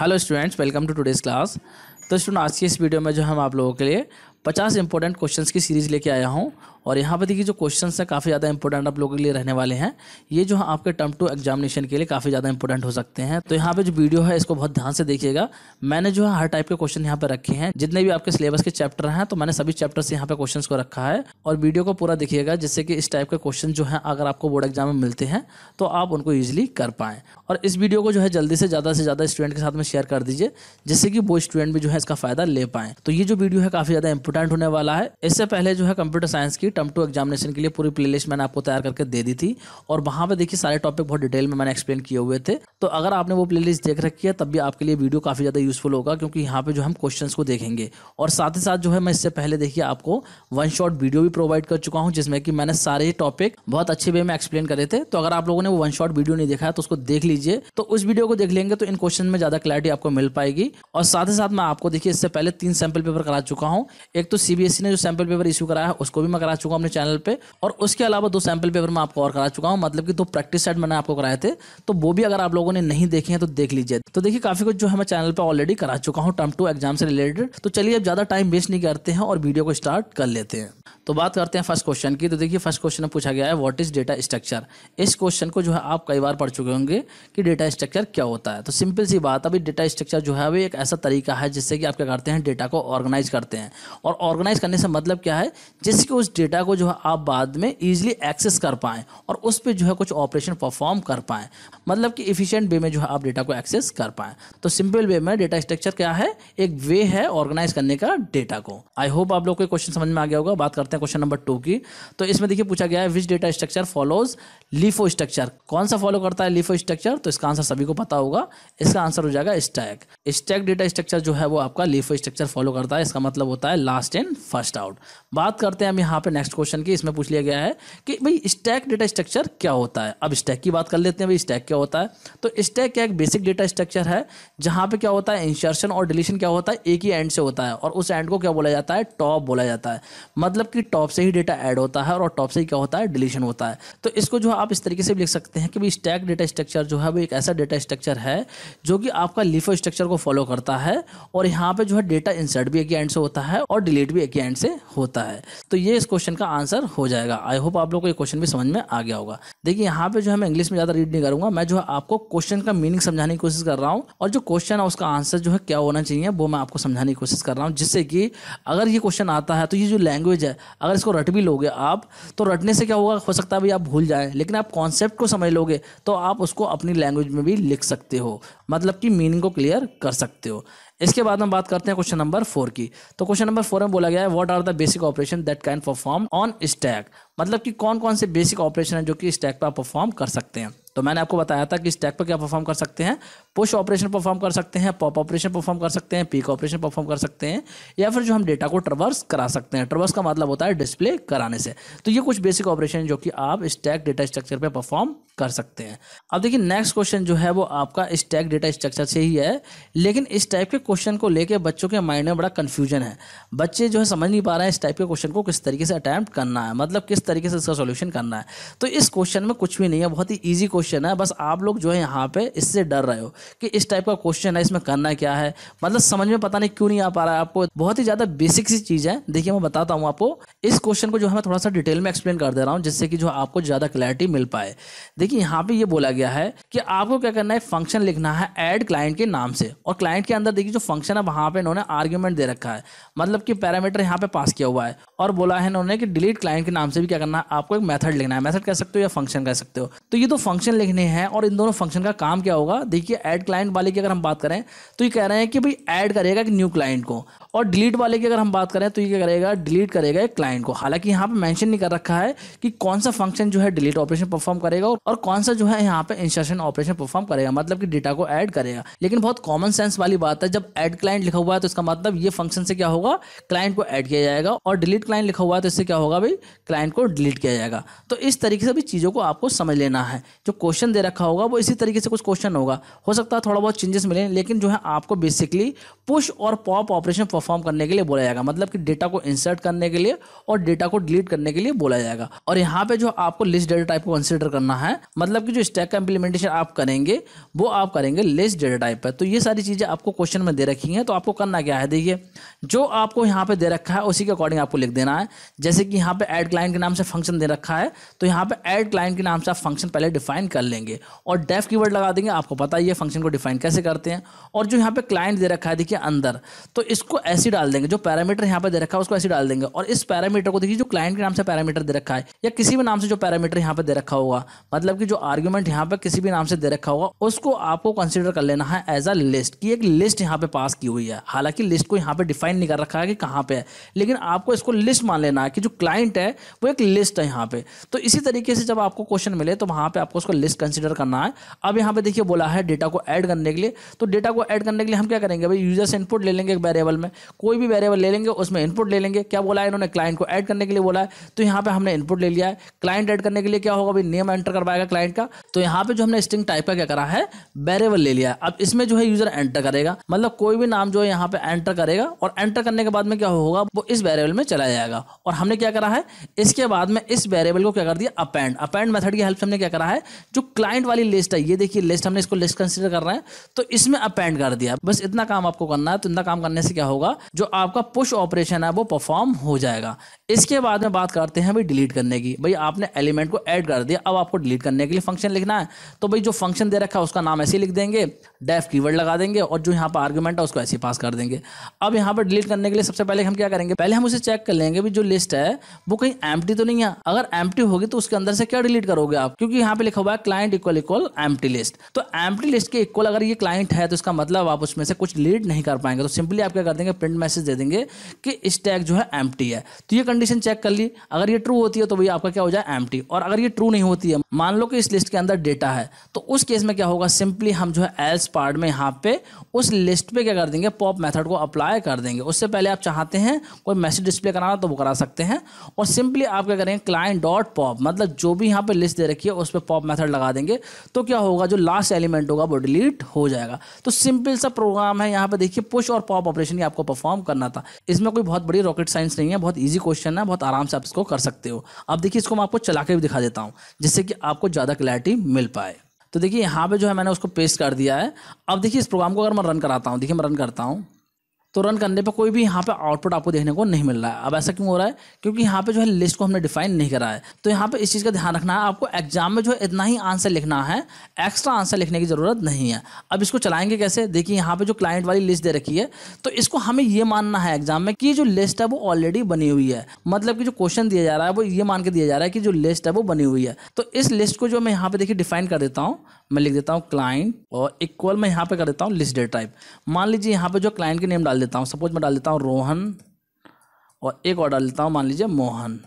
hello students welcome to today's class तो student आज के इस वीडियो में जो हम आप लोगों के लिए पचास इंपॉर्टेंट क्वेश्चंस की सीरीज़ लेके आया हूँ और यहाँ पर देखिए जो क्वेश्चंस हैं काफ़ी ज़्यादा इंपॉर्टेंट आप लोगों के लिए रहने वाले हैं ये जो आपके टर्म टू एग्जामिनेशन के लिए काफ़ी ज़्यादा इंपॉर्टेंट हो सकते हैं तो यहाँ पे जो वीडियो है इसको बहुत ध्यान से देखिएगा मैंने जो है हर टाइप के क्वेश्चन यहाँ पर रखे हैं जितने भी आपके सिलेबस के चैप्टर हैं तो मैंने सभी चैप्टर से यहाँ पर क्वेश्चन को रखा है और वीडियो को पूरा देखिएगा जिससे कि इस टाइप के क्वेश्चन जो है अगर आपको बोर्ड एग्जाम में मिलते हैं तो आप उनको ईजिली कर पाएँ और इस वीडियो को जो है जल्दी से ज़्यादा से ज़्यादा स्टूडेंट के साथ में शेयर कर दीजिए जिससे कि वो स्टूडेंट भी जो है है इसका फायदा ले पाए तो ये जो वीडियो है काफी ज्यादा इंपोर्टेंट होने वाला है इससे पहले जो है कंप्यूटर साइंस की टम टू एग्जामिनेशन के लिए पूरी प्लेलिस्ट मैंने आपको तैयार करके दे दी थी और वहां पर देखिए सारे टॉपिक बहुत डिटेल में मैंने एक्सप्लेन किए हुए थे तो अगर आपने वो प्ले देख रखी है तब भी आपके लिए वीडियो काफी ज्यादा यूजफुल होगा क्योंकि यहाँ पे जो हम क्वेश्चन को देखेंगे और साथ ही साथ जो है मैं इससे पहले देखिए आपको वन शॉट वीडियो भी प्रोवाइड कर चुका हूँ जिसमें कि मैंने सारे टॉपिक बहुत अच्छे वे में एक्सप्लेन करे थे तो अगर आप लोगों ने वो वन शॉट वीडियो नहीं देखा है तो उसको देख लीजिए तो उस वीडियो को देख लेंगे तो इन क्वेश्चन में ज्यादा क्लैरिटी आपको मिल पाएगी और साथ ही साथ मैं आपको आपको देखिए इससे पहले तीन सैंपल पेपर करा चुका हूँ एक तो सीबीएसई e ने जो सैंपल पेपर इशू कराया है उसको भी मैं करा चुका हूँ अपने चैनल पर और उसके अलावा दो सैंपल पेपर मैं आपको और करा चुका हूँ मतलब कि दो प्रैक्टिस सेट मैंने आपको कराए थे तो वो भी अगर आप लोगों ने नहीं देखे हैं तो देख लीजिए तो देखिए काफ़ी कुछ जो है मैं चैनल पर ऑलरेडी करा चुका हूँ टर्म टू एग्जाम से रिलेटेड तो चलिए अब ज़्यादा टाइम वेस्ट नहीं करते हैं और वीडियो को स्टार्ट कर लेते हैं तो बात करते हैं फर्स्ट क्वेश्चन की तो देखिए फर्स्ट क्वेश्चन में पूछा गया है व्हाट इज डेटा स्ट्रक्चर इस क्वेश्चन को जो है आप कई बार पढ़ चुके होंगे कि डेटा स्ट्रक्चर क्या होता है तो सिंपल सी बात अभी डेटा स्ट्रक्चर जो है वो एक ऐसा तरीका है जिससे कि आप क्या करते हैं डेटा को ऑर्गेनाइज करते हैं और ऑर्गेनाइज करने से मतलब क्या है जिसके उस डेटा को जो है आप बाद में ईजिली एक्सेस कर पाएँ और उस पर जो है कुछ ऑपरेशन परफॉर्म कर पाएँ मतलब कि इफिशियंट वे में जो है आप डेटा को एक्सेस कर पाएँ तो सिंपल वे में डेटा स्ट्रक्चर क्या है एक वे है ऑर्गेनाइज करने का डेटा को आई होप आप लोग को क्वेश्चन समझ में आ गया होगा बात करते हैं हैं क्वेश्चन नंबर टू की तो इसमें देखिए पूछा गया है which data structure follows LIFO structure कौन सा फॉलो करता है लिफो स्ट्रक्चर तो इसका आंसर सभी को पता होगा इसका आंसर हो जाएगा स्टैक स्टैक डेटा स्ट्रक्चर जो है वो आपका लिफो स्ट्रक्चर फॉलो करता है इसका मतलब होता है लास्ट इन फर्स्ट आउट बात करते हैं हम यहाँ पे नेक्स्ट क्वेश्चन की इसमें पूछ लिया गया है कि भाई स्टैक डेटा स्ट्रक्चर क्या होता है अब स्टैक की बात कर लेते हैं भाई स्टैक क्या होता है तो स्टैक क्या एक बेसिक डेटा स्ट्रक्चर है जहाँ पे क्या होता है इंसर्शन और डिलीशन क्या होता है एक ही एंड से होता है और उस एंड को क्या बोला जाता है टॉप बोला जाता है मतलब कि टॉप से ही डेटा ऐड होता है और टॉप से ही क्या होता है डिलीशन होता है तो इसको जो है आप इस तरीके से भी लिख सकते हैं कि भाई स्टैक डेटा स्ट्रक्चर जो है वो एक ऐसा डेटा स्ट्रक्चर है जो कि आपका लिफो स्ट्रक्चर को फॉलो करता है और यहाँ पे जो है डेटा इंसर्ट भी एक एंड से होता है और डिलीट भी एक एंड से होता है तो ये इस क्वेश्चन का आंसर हो जाएगा आई होप आप लोग को ये क्वेश्चन भी समझ में आ गया होगा देखिए यहाँ पे जो है मैं इंग्लिश में ज़्यादा रीड नहीं करूंगा मैं जो है आपको क्वेश्चन का मीनिंग समझाने की कोशिश कर रहा हूँ और जो क्वेश्चन है उसका आंसर जो है क्या होना चाहिए वो मैं आपको समझाने की कोशिश कर रहा हूँ जिससे कि अगर ये क्वेश्चन आता है तो ये जो लैंग्वेज है अगर इसको रट भी लोगे आप तो रटने से क्या होगा हो सकता है भाई आप भूल जाएं लेकिन आप कॉन्सेप्ट को समझ लोगे तो आप उसको अपनी लैंग्वेज में भी लिख सकते हो मतलब कि मीनिंग को क्लियर कर सकते हो इसके बाद हम बात करते हैं क्वेश्चन नंबर फोर की तो क्वेश्चन नंबर फोर में बोला गया है what are the basic operation that can perform on stack मतलब कि कौन कौन से बेसिक ऑपरेशन है जो कि स्टैक पर आप परफॉर्म कर सकते हैं तो मैंने आपको बताया था कि स्टैक पर क्या परफॉर्म कर सकते हैं पुश ऑपरेशन परफॉर्म कर सकते हैं पॉप ऑपरेशन परफॉर्म कर सकते हैं पीक ऑपरेशन परफॉर्म कर सकते हैं या फिर जो हम डेटा को ट्रवर्स करा सकते हैं ट्रवर्स का मतलब होता है डिस्प्ले कराने से तो ये कुछ बेसिक ऑपरेशन जो कि आप स्टैक डेटा स्ट्रक्चर पर परफॉर्म कर सकते हैं अब देखिए नेक्स्ट क्वेश्चन जो है वो आपका स्टैक डेटा स्ट्रक्चर से ही है लेकिन इस टाइप के क्वेश्चन को लेकर बच्चों के माइंड में बड़ा कन्फ्यूजन है बच्चे जो है समझ नहीं पा रहे हैं इस टाइप के क्वेश्चन को किस तरीके से अटैम्प्ट करना है मतलब किस तरीके से इसका सोल्यूशन करना है तो इस क्वेश्चन में कुछ भी नहीं है बहुत ही ईजी क्वेश्चन है बस आप लोग जो है यहाँ पे इससे डर रहे हो कि इस टाइप का क्वेश्चन है इसमें करना क्या है मतलब समझ में पता नहीं क्यों नहीं आ पा रहा है आपको बहुत ही ज़्यादा बेसिक सी चीज़ है देखिए मैं बताता हूँ आपको इस क्वेश्चन को जो है मैं थोड़ा सा डिटेल में एक्सप्लेन कर दे रहा हूँ जिससे कि जो आपको ज़्यादा क्लैरिटी मिल पाए देखिए यहाँ पर ये बोला गया है कि आपको क्या करना है फंक्शन लिखना है एड क्लाइंट के नाम से और क्लाइंट के अंदर देखिए जो फंक्शन है वहां पर इन्होंने आर्ग्यूमेंट दे रखा है मतलब कि पैरामीटर यहाँ पे पास किया हुआ है और बोला है इन्होंने कि डिलीट क्लाइंट के नाम से भी क्या करना है आपको एक मेथड लिखना है मेथड कह सकते हो या फंक्शन कह सकते हो तो ये तो फंक्शन लिखने हैं और इन दोनों फंक्शन का काम क्या होगा देखिए ऐड क्लाइंट वाले की अगर हम बात करें तो ये कह रहे हैं कि भाई ऐड करेगा एक न्यू क्लाइंट को और डिलीट वाले की अगर हम बात करें तो ये क्या करेगा डिलीट करेगा एक क्लाइंट को हालांकि यहाँ पे मेंशन नहीं कर रखा है कि कौन सा फंक्शन जो है डिलीट ऑपरेशन परफॉर्म करेगा और कौन सा जो है यहाँ पे इंसर्शन ऑपरेशन परफॉर्म करेगा मतलब कि डेटा को ऐड करेगा लेकिन बहुत कॉमन सेंस वाली बात है जब ऐड क्लाइंट लिखा हुआ है तो इसका मतलब ये फंक्शन से क्या होगा क्लाइंट को ऐड किया जाएगा और डिलीट क्लाइंट लिखा हुआ है तो इससे क्या होगा भाई क्लाइंट को डिलीट किया जाएगा तो इस तरीके से भी चीज़ों को आपको समझ लेना है जो क्वेश्चन दे रखा होगा वो इसी तरीके से कुछ क्वेश्चन होगा हो सकता है थोड़ा बहुत चेंजेस मिले लेकिन जो है आपको बेसिकली पुश और पॉप ऑपरेशन परफॉर्म करने के लिए बोला जाएगा मतलब कि डेटा को इंसर्ट करने के लिए और डेटा को डिलीट करने के लिए बोला जाएगा और यहाँ पे जो आपको लिस्ट डेटा टाइप को कंसिडर करना है मतलब कि जो स्टैक का इंप्लीमेंटेशन आप करेंगे वो आप करेंगे लिस्ट डेटा टाइप पर तो ये सारी चीज़ें आपको क्वेश्चन में दे रखी हैं तो आपको करना क्या है देखिए जो आपको यहाँ पे दे रखा है उसी के अकॉर्डिंग आपको लिख देना है जैसे कि यहाँ पे एड क्लाइंट के नाम से फंक्शन दे रखा है तो यहाँ पे एड क्लाइंट के नाम से आप फंक्शन पहले डिफाइन कर लेंगे और डेफ की लगा देंगे आपको पता ही है फंक्शन को डिफाइन कैसे करते हैं और जो यहाँ पे क्लाइंट दे रखा है देखिए अंदर तो इसको ऐसे डाल देंगे जो पैरामीटर यहाँ पे दे रखा है उसको ऐसे डाल देंगे और इस पैरामीटर को देखिए जो क्लाइंट के नाम से पैरामीटर दे रखा है या किसी भी नाम से जो पैरामीटर यहाँ पे दे रखा होगा मतलब कि जो आर्ग्यूमेंट यहाँ पे किसी भी नाम से दे रखा होगा उसको आपको कंसिडर कर लेना है एज अ लिस्ट की एक लिस्ट यहाँ पे पास की हुई है हालांकि लिस्ट को यहाँ पे डिफाइन नहीं कर रखा है कि कहाँ पे है लेकिन आपको इसको लिस्ट मान लेना है कि जो क्लाइंट है वो एक लिस्ट है यहाँ पे तो इसी तरीके से जब आपको क्वेश्चन मिले तो वहाँ पर आपको उसको लिस्ट कंसिडर करना है अब यहाँ पे देखिए बोला है डेटा को को ऐड करने के लिए तो डेटा को ऐड करने के लिए हम क्या करेंगे भाई यूजर से इनपुट ले लेंगे एक वेरिएबल में कोई भी वेरिएबल ले लेंगे उसमें इनपुट ले लेंगे क्या बोला है इन्होंने क्लाइंट को ऐड करने के लिए बोला है तो यहाँ पर हमने इनपुट ले लिया है क्लाइंट ऐड करने के लिए क्या होगा भाई नेम एंटर करवाएगा क्लाइंट का तो यहाँ पर जो हमने स्ट्रिंग टाइप का क्या करा है वेरेबल ले लिया है अब इसमें जो है यूजर एंटर करेगा मतलब कोई भी नाम जो है यहाँ पर एंटर करेगा और एंटर करने के बाद में क्या होगा वो इस वेरेबल में चला जाएगा और हमने क्या करा है इसके बाद में इस वेरेबल को क्या कर दिया अपैंड अपैंड मेथड की हेल्प से हमने क्या करा है जो क्लाइंट वाली लिस्ट है ये देखिए लिस्ट हमने इसको लिस्ट कंसिडर से कर रहे हैं तो इसमें अपेंड कर दिया बस इतना काम आपको करना है तो इतना काम करने से क्या होगा जो आपका पुश ऑपरेशन है वो परफॉर्म हो जाएगा इसके बाद में बात करते हैं भाई डिलीट करने की भाई आपने एलिमेंट को ऐड कर दिया अब आपको डिलीट करने के लिए फंक्शन लिखना है तो भाई जो फंक्शन दे रखा है उसका नाम ऐसे लिख देंगे डेफ कीवर्ड लगा देंगे और जो यहाँ पर आर्ग्यूमेंट है उसको ऐसे पास कर देंगे अब यहाँ पर डिलीट करने के लिए सबसे पहले हम क्या करेंगे पहले हम उसे चेक कर लेंगे भी जो लिस्ट है वो कहीं एम तो नहीं है अगर एम होगी तो उसके अंदर से क्या डिलीट करोगे आप क्योंकि यहाँ पे लिखा हुआ है client equal equal M list तो एम लिस्ट के के इक्वल अगर ये क्लाइंट है तो इसका मतलब आप उसमें से कुछ लीड नहीं कर पाएंगे तो सिंपली आप क्या कर देंगे प्रिंट मैसेज दे देंगे कि इस टैग जो है एम है तो ये कंडीशन चेक कर ली अगर ये ट्रू होती है तो भैया आपका क्या हो जाए एम और अगर ये ट्रू नहीं होती है मान लो कि इस लिस्ट के अंदर डेटा है तो उस केस में क्या होगा सिंपली हम जो है एल्स पार्ट में यहाँ पे उस लिस्ट पे क्या कर देंगे पॉप मेथड को अप्लाई कर देंगे उससे पहले आप चाहते हैं कोई मैसेज डिस्प्ले कराना तो वो करा सकते हैं और सिंपली आप क्या करेंगे क्लाइंट डॉट पॉप मतलब जो भी यहाँ पे लिस्ट दे रखी है उस पर पॉप मैथड लगा देंगे तो क्या होगा जो लास्ट एलिमेंट होगा वो डिलीट हो जाएगा तो सिंपल सा प्रोग्राम है यहाँ पे देखिए पुश और पॉप ऑपरेशन आपको परफॉर्म करना था इसमें कोई बहुत बड़ी रॉकेट साइंस नहीं है बहुत ईजी क्वेश्चन है बहुत आराम से आप इसको कर सकते हो अब देखिए इसको मैं आपको चला के भी दिखा देता हूँ जिससे कि आपको ज़्यादा क्लैरिटी मिल पाए तो देखिए यहाँ पे जो है मैंने उसको पेस्ट कर दिया है अब देखिए इस प्रोग्राम को अगर मैं रन कराता हूँ देखिए मैं रन करता हूँ तो रन करने पर कोई भी यहाँ पे आउटपुट आपको देखने को नहीं मिल रहा है अब ऐसा क्यों हो रहा है क्योंकि यहाँ पे जो है लिस्ट को हमने डिफाइन नहीं करा है तो यहाँ पे इस चीज़ का ध्यान रखना है आपको एग्जाम में जो है इतना ही आंसर लिखना है एक्स्ट्रा आंसर लिखने की ज़रूरत नहीं है अब इसको चलाएंगे कैसे देखिए यहाँ पे जो क्लाइंट वाली लिस्ट दे रखी है तो इसको हमें ये मानना है एग्जाम में कि जो लिस्ट है वो ऑलरेडी बनी हुई है मतलब कि जो क्वेश्चन दिया जा रहा है वो ये मान के दिया जा रहा है कि जो लिस्ट है वो बनी हुई है तो इस लिस्ट को जो मैं यहाँ पे देखिए डिफाइन कर देता हूँ मैं लिख देता हूँ क्लाइंट और इक्वल मैं यहाँ पे कर देता हूँ लिस्ट डेट टाइप मान लीजिए यहाँ पे जो क्लाइंट के नेम डाल देता हूँ सपोज मैं डाल देता हूँ रोहन और एक और डाल देता हूँ मान लीजिए मोहन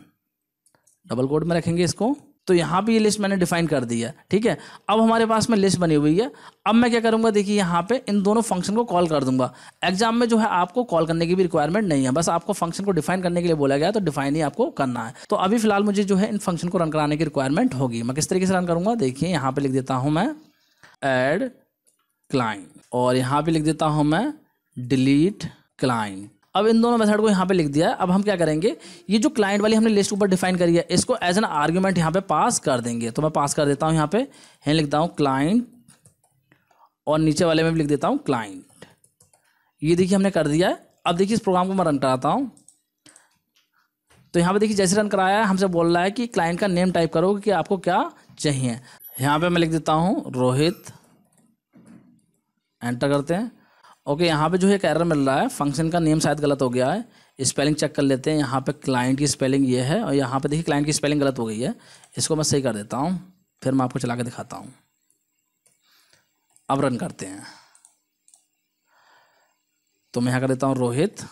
डबल कोड में रखेंगे इसको तो यहाँ पे ये लिस्ट मैंने डिफाइन कर दी है ठीक है अब हमारे पास में लिस्ट बनी हुई है अब मैं क्या करूँगा देखिए यहाँ पे इन दोनों फंक्शन को कॉल कर दूंगा एग्जाम में जो है आपको कॉल करने की भी रिक्वायरमेंट नहीं है बस आपको फंक्शन को डिफाइन करने के लिए बोला गया तो डिफाइन ही आपको करना है तो अभी फिलहाल मुझे जो है इन फंक्शन को रन कराने की रिक्वायरमेंट होगी मैं किस तरीके से रन करूँगा देखिए यहाँ पर लिख देता हूँ मैं एड क्लाइंट और यहाँ पर लिख देता हूँ मैं डिलीट क्लाइंट अब इन दोनों मेथड को यहाँ पे लिख दिया है अब हम क्या करेंगे ये जो क्लाइंट वाली हमने लिस्ट ऊपर डिफाइन करी है इसको एज एन आर्ग्यूमेंट यहाँ पे पास कर देंगे तो मैं पास कर देता हूँ यहाँ पे यहाँ लिखता हूँ क्लाइंट और नीचे वाले में भी लिख देता हूँ क्लाइंट ये देखिए हमने कर दिया है अब देखिए इस प्रोग्राम को मैं रन कराता हूँ तो यहाँ पर देखिए जैसे रन कराया है हमसे बोल रहा है कि क्लाइंट का नेम टाइप करो कि आपको क्या चाहिए यहाँ पर मैं लिख देता हूँ रोहित एंटर करते हैं ओके यहाँ पे जो है एक एरर मिल रहा है फंक्शन का नेम शायद गलत हो गया है स्पेलिंग चेक कर लेते हैं यहाँ पे क्लाइंट की स्पेलिंग ये है और यहाँ पे देखिए क्लाइंट की स्पेलिंग गलत हो गई है इसको मैं सही कर देता हूँ फिर मैं आपको चला के दिखाता हूँ अब रन करते हैं तो मैं यहाँ कर देता हूँ रोहित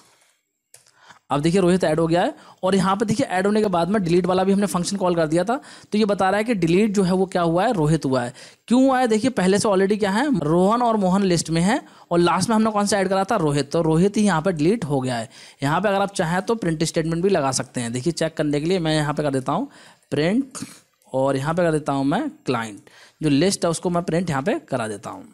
अब देखिए रोहित ऐड हो गया है और यहाँ पे देखिए ऐड होने के बाद में डिलीट वाला भी हमने फंक्शन कॉल कर दिया था तो ये बता रहा है कि डिलीट जो है वो क्या हुआ है रोहित हुआ है क्यों हुआ है देखिए पहले से ऑलरेडी क्या है रोहन और मोहन लिस्ट में है और लास्ट में हमने कौन सा ऐड करा था रोहित तो रोहित ही यहाँ पर डिलीट हो गया है यहाँ पर अगर आप चाहें तो प्रिंट स्टेटमेंट भी लगा सकते हैं देखिए चेक करने के लिए मैं यहाँ पर कर देता हूँ प्रिंट और यहाँ पर कर देता हूँ मैं क्लाइंट जो लिस्ट है उसको मैं प्रिंट यहाँ पर करा देता हूँ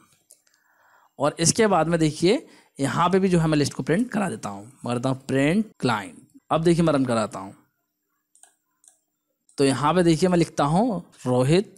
और इसके बाद में देखिए यहाँ पे भी जो है मैं लिस्ट को प्रिंट करा देता हूँ करता हूँ प्रिंट क्लाइंट अब देखिए मैं रन कराता हूँ तो यहाँ पे देखिए मैं लिखता हूँ रोहित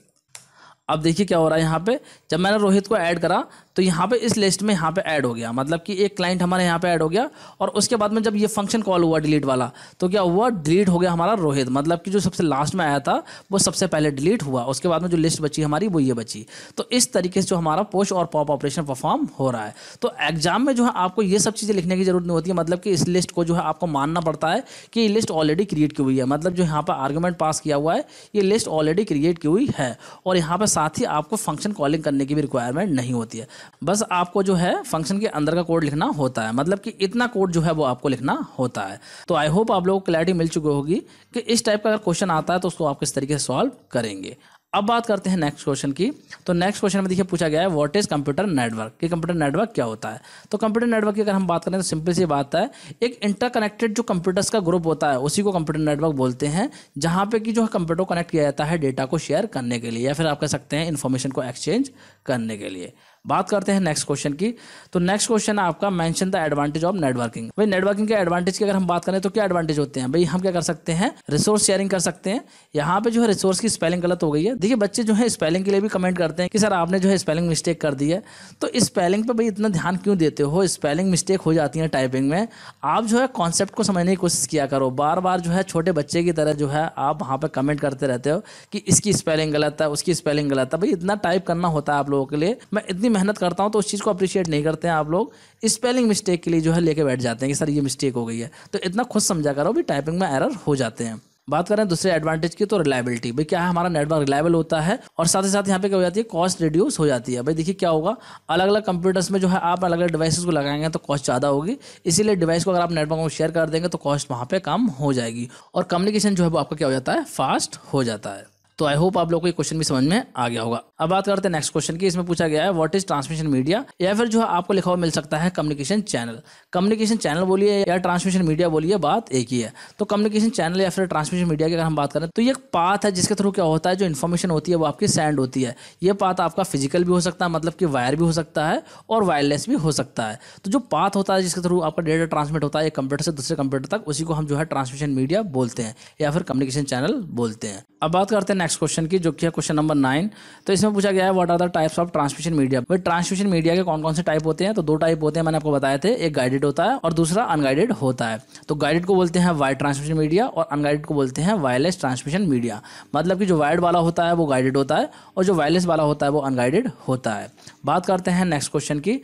अब देखिए क्या हो रहा है यहाँ पे जब मैंने रोहित को ऐड करा तो यहाँ पे इस लिस्ट में यहाँ पे ऐड हो गया मतलब कि एक क्लाइंट हमारे यहाँ पे ऐड हो गया और उसके बाद में जब ये फंक्शन कॉल हुआ डिलीट वाला तो क्या हुआ डिलीट हो गया हमारा रोहित मतलब कि जो सबसे लास्ट में आया था वो सबसे पहले डिलीट हुआ उसके बाद में जो लिस्ट बची हमारी वो ये बची तो इस तरीके से जो हमारा पोस्ट और पॉप ऑपरेशन परफॉर्म हो रहा है तो एग्जाम में जो है आपको ये सब चीज़ें लिखने की जरूरत नहीं होती है मतलब कि इस लिस्ट को जो है आपको मानना पड़ता है कि ये लिस्ट ऑलरेडी क्रिएट की हुई है मतलब जो यहाँ पर आर्ग्यूमेंट पास किया हुआ है ये लिस्ट ऑलरेडी क्रिएट की हुई है और यहाँ पर साथ ही आपको फंक्शन कॉलिंग करने की भी रिक्वायरमेंट नहीं होती है बस आपको जो है फंक्शन के अंदर का कोड लिखना होता है मतलब कि इतना कोड जो है वो आपको लिखना होता है तो आई होप आप लोगों को क्लैरिटी मिल चुकी होगी कि इस टाइप का अगर क्वेश्चन आता है तो उसको आप किस तरीके से सॉल्व करेंगे अब बात करते हैं नेक्स्ट क्वेश्चन की तो नेक्स्ट क्वेश्चन में देखिए पूछा गया है व्हाट इज कंप्यूटर नेटवर्क कि कंप्यूटर नेटवर्क क्या होता है तो कंप्यूटर नेटवर्क की अगर हम बात करें तो सिंपल सी बात है एक इंटरकनेक्टेड जो कंप्यूटर्स का ग्रुप होता है उसी को कंप्यूटर नेटवर्क बोलते हैं जहां पे कि जो है कंप्यूटर कनेक्ट किया जाता है डेटा को शेयर करने के लिए या फिर आप कह सकते हैं इन्फॉर्मेशन को एक्सचेंज करने के लिए बात करते हैं नेक्स्ट क्वेश्चन की तो नेक्स्ट क्वेश्चन आपका mention the advantage of networking भाई नेटवर्किंग के एडवांटेज की अगर हम बात करें तो क्या एडवांटेज होते हैं भाई हम क्या कर सकते हैं रिसोर्स शेयरिंग कर सकते हैं यहाँ पे जो है रिसोर्स की स्पेलिंग गलत हो गई है देखिए बच्चे जो है स्पेलिंग के लिए भी कमेंट करते हैं कि सर आपने जो है स्पेलिंग मिस्टेक कर दी है तो स्पेलिंग पर भाई इतना ध्यान क्यों देते हो स्पेलिंग मिस्टेक हो जाती है टाइपिंग में आप जो है कॉन्सेप्ट को समझने की कोशिश किया करो बार बार जो है छोटे बच्चे की तरह जो है आप वहाँ पर कमेंट करते रहते हो कि इसकी स्पेलिंग गलत है उसकी स्पेलिंग गलत है भाई इतना टाइप करना होता है आप लोगों के लिए मैं इतनी मेहनत करता हूँ तो उस चीज़ को अप्रिशिएट नहीं करते हैं आप लोग स्पेलिंग मिस्टेक के लिए जो है लेके बैठ जाते हैं कि सर ये मिस्टेक हो गई है तो इतना खुद समझा करो भी टाइपिंग में एरर हो जाते हैं बात करें दूसरे एडवांटेज की तो रिलायबिलिटी भाई क्या है हमारा नेटवर्क रिलायबल होता है और साथ ही साथ यहाँ पे क्या हो जाती है कॉस्ट रिड्यूस हो जाती है भाई देखिए क्या होगा अलग अलग कंप्यूटर्स में जो है आप अलग अलग डिवाइसेस को लगाएंगे तो कॉस्ट ज़्यादा होगी इसीलिए डिवाइस को अगर आप नेटवर्क में शेयर कर देंगे तो कॉस्ट वहाँ पर कम हो जाएगी और कम्युनिकेशन जो है वो आपका क्या हो जाता है फास्ट हो जाता है तो आई होप आप लोग को ये क्वेश्चन भी समझ में आ गया होगा अब बात करते हैं नेक्स्ट क्वेश्चन की इसमें पूछा गया है व्हाट इज ट्रांसमिशन मीडिया या फिर जो है आपको लिखा हुआ मिल सकता है कम्युनिकेशन चैनल कम्युनिकेशन चैनल बोलिए या ट्रांसमिशन मीडिया बोलिए बात एक ही है तो कम्युनिकेशन चैनल या फिर ट्रांसमिशन मीडिया की अगर हम बात करें तो ये एक पाथ है जिसके थ्रू क्या होता है जो इन्फॉर्मेशन होती है वो आपकी सेंड होती है ये पाथ आपका फिजिकल भी हो सकता है मतलब कि वायर भी हो सकता है और वायरलेस भी हो सकता है तो जो पाथ होता है जिसके थ्रू आपका डेटा ट्रांसमिट होता है एक कंप्यूटर से दूसरे कंप्यूटर तक उसी को हम जो है ट्रांसमिशन मीडिया बोलते हैं या फिर कम्युनिकेशन चैनल बोलते हैं अब बात करते हैं नेक्स्ट क्वेश्चन की जो कि है क्वेश्चन नंबर नाइन तो इसमें पूछा गया है what are the types of transmission media भाई ट्रांसमिशन मीडिया के कौन कौन से टाइप होते हैं तो दो टाइप होते हैं मैंने आपको बताए थे एक गाइडेड होता है और दूसरा अनगाइडेड होता है तो गाइडेड को बोलते हैं वायर ट्रांसमिशन मीडिया और अनगाइडेड को बोलते हैं वायरलेस ट्रांसमिशन मीडिया मतलब कि जो वायर्ड वाला होता है वो गाइडेड होता है और जो वायरलेस वाला होता है वो अनगाइडेड होता है बात करते हैं नेक्स्ट क्वेश्चन की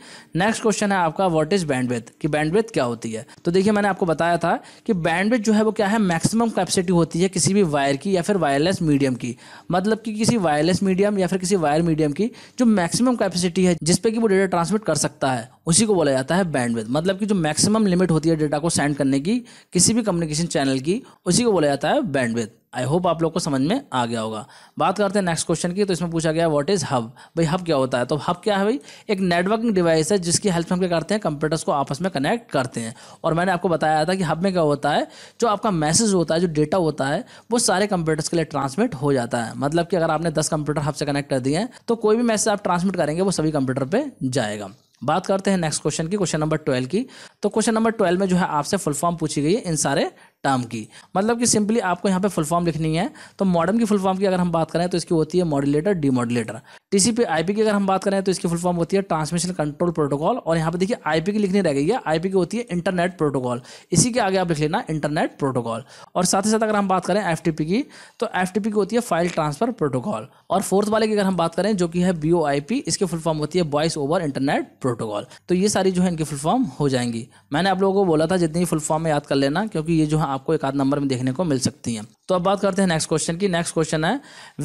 नेक्स्ट क्वेश्चन है आपका वॉट इज बैंडविथ कि बैंडविथ क्या होती है तो देखिए मैंने आपको बताया था कि बैंडविथ जो है वो क्या है मैक्सिमम कैपेसिटी होती है किसी भी वायर की या फिर वायरलेस मीडियम की की मतलब कि किसी वायरलेस मीडियम या फिर किसी वायर मीडियम की जो मैक्सिमम कैपेसिटी है जिसपे कि वो डेटा ट्रांसमिट कर सकता है उसी को बोला जाता है बैंडविथ मतलब कि जो मैक्सिमम लिमिट होती है डेटा को सेंड करने की किसी भी कम्युनिकेशन चैनल की उसी को बोला जाता है बैंडविथ आई होप आप लोग को समझ में आ गया होगा बात करते हैं नेक्स्ट क्वेश्चन की तो इसमें पूछा गया व्हाट इज़ हब भाई हब क्या होता है तो हब क्या है भाई एक नेटवर्किंग डिवाइस है जिसकी हेल्प हम क्या करते हैं कंप्यूटर्स को आपस में कनेक्ट करते हैं और मैंने आपको बताया था कि हब में क्या होता है जो आपका मैसेज होता है जो डेटा होता है वो सारे कंप्यूटर्स के लिए ट्रांसमिट हो जाता है मतलब कि अगर आपने दस कंप्यूटर हब से कनेक्ट कर दिए हैं तो कोई भी मैसेज आप ट्रांसमिट करेंगे वो सभी कंप्यूटर पर जाएगा बात करते हैं नेक्स्ट क्वेश्चन की क्वेश्चन नंबर ट्वेल्व की तो क्वेश्चन नंबर ट्वेल्व में जो है आपसे फुल फॉर्म पूछी गई है इन सारे टर्म की मतलब कि सिंपली आपको यहाँ पे फुल फॉर्म लिखनी है तो मॉडर्न की फुल फॉर्म की अगर हम बात करें तो इसकी होती है मॉड्यूलेटर डीमोडुलेटर टीसीपी आईपी की अगर हम बात करें तो इसकी फुल फॉर्म होती है ट्रांसमिशन कंट्रोल प्रोटोकॉल और यहाँ पे देखिए आईपी की लिखनी रह गई है आईपी की होती है इंटरनेट प्रोटोकॉल इसी के आगे आप लिख लेना इंटरनेट प्रोटोकॉल और साथ ही साथ अगर हम बात करें एफ की तो एफ की होती है फाइल ट्रांसफर प्रोटोकॉल और फोर्थ वाले की अगर हम बात करें जो कि है बी इसकी फुल फॉर्म होती है वॉइस ओवर इंटरनेट प्रोटोकॉल तो ये सारी जो है इनकी फुल फॉर्म हो जाएंगी मैंने आप लोगों को बोला था जितनी फुल फॉर्म में याद कर लेना क्योंकि ये जो है आपको एक आध नंबर में देखने को मिल सकती है तो अब बात करते हैं नेक्स्ट क्वेश्चन की नेक्स्ट क्वेश्चन है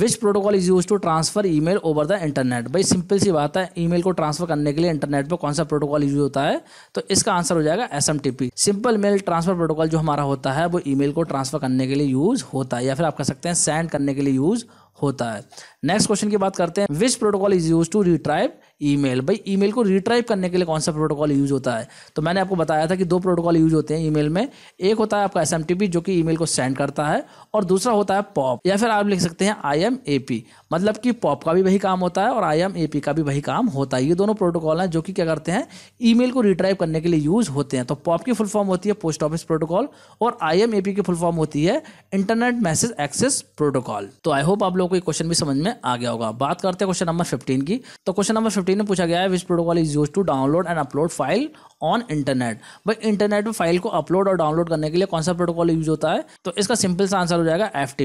which protocol is use to transfer email over the है इंटरनेट भाई सिंपल सी बात है ईमेल को ट्रांसफर करने के लिए इंटरनेट पर कौन सा प्रोटोकॉल यूज होता है तो इसका आंसर हो जाएगा S simple mail transfer protocol जो हमारा होता है वो ईमेल को ट्रांसफर करने के लिए यूज होता है या फिर आप कह सकते हैं सेंड करने के लिए यूज होता है नेक्स्ट क्वेश्चन की बात करते हैं which protocol is use to retrieve email भाई ईमेल को रिट्राइव करने के लिए कौन सा प्रोटोकॉल यूज होता है तो मैंने आपको बताया था कि दो प्रोटोकॉल यूज होते हैं ईमेल में एक होता है आपका एस जो कि ईमेल को सेंड करता है और दूसरा होता है पॉप या फिर आप लिख सकते हैं आई एम ए पी मतलब कि पॉप का भी वही काम होता है और आई एम ए पी का भी वही काम होता है ये दोनों प्रोटोकॉल हैं जो कि क्या करते हैं मेल को रिट्राइव करने के लिए यूज होते हैं तो पॉप की फुल फॉर्म होती है पोस्ट ऑफिस प्रोटोकॉल और आई एम ए पी की फुल फॉर्म होती है इंटरनेट मैसेज एक्सेस प्रोटोकॉल तो आई होप आप लोगों को क्वेश्चन भी समझ में सामने आ गया होगा बात करते हैं क्वेश्चन नंबर फिफ्टीन की तो क्वेश्चन नंबर फिफ्टीन में पूछा गया है which protocol is use to download and upload file on internet भाई इंटरनेट में फाइल को अपलोड और डाउनलोड करने के लिए कौन सा प्रोटोकॉल यूज होता है तो इसका सिंपल सा आंसर हो जाएगा एफ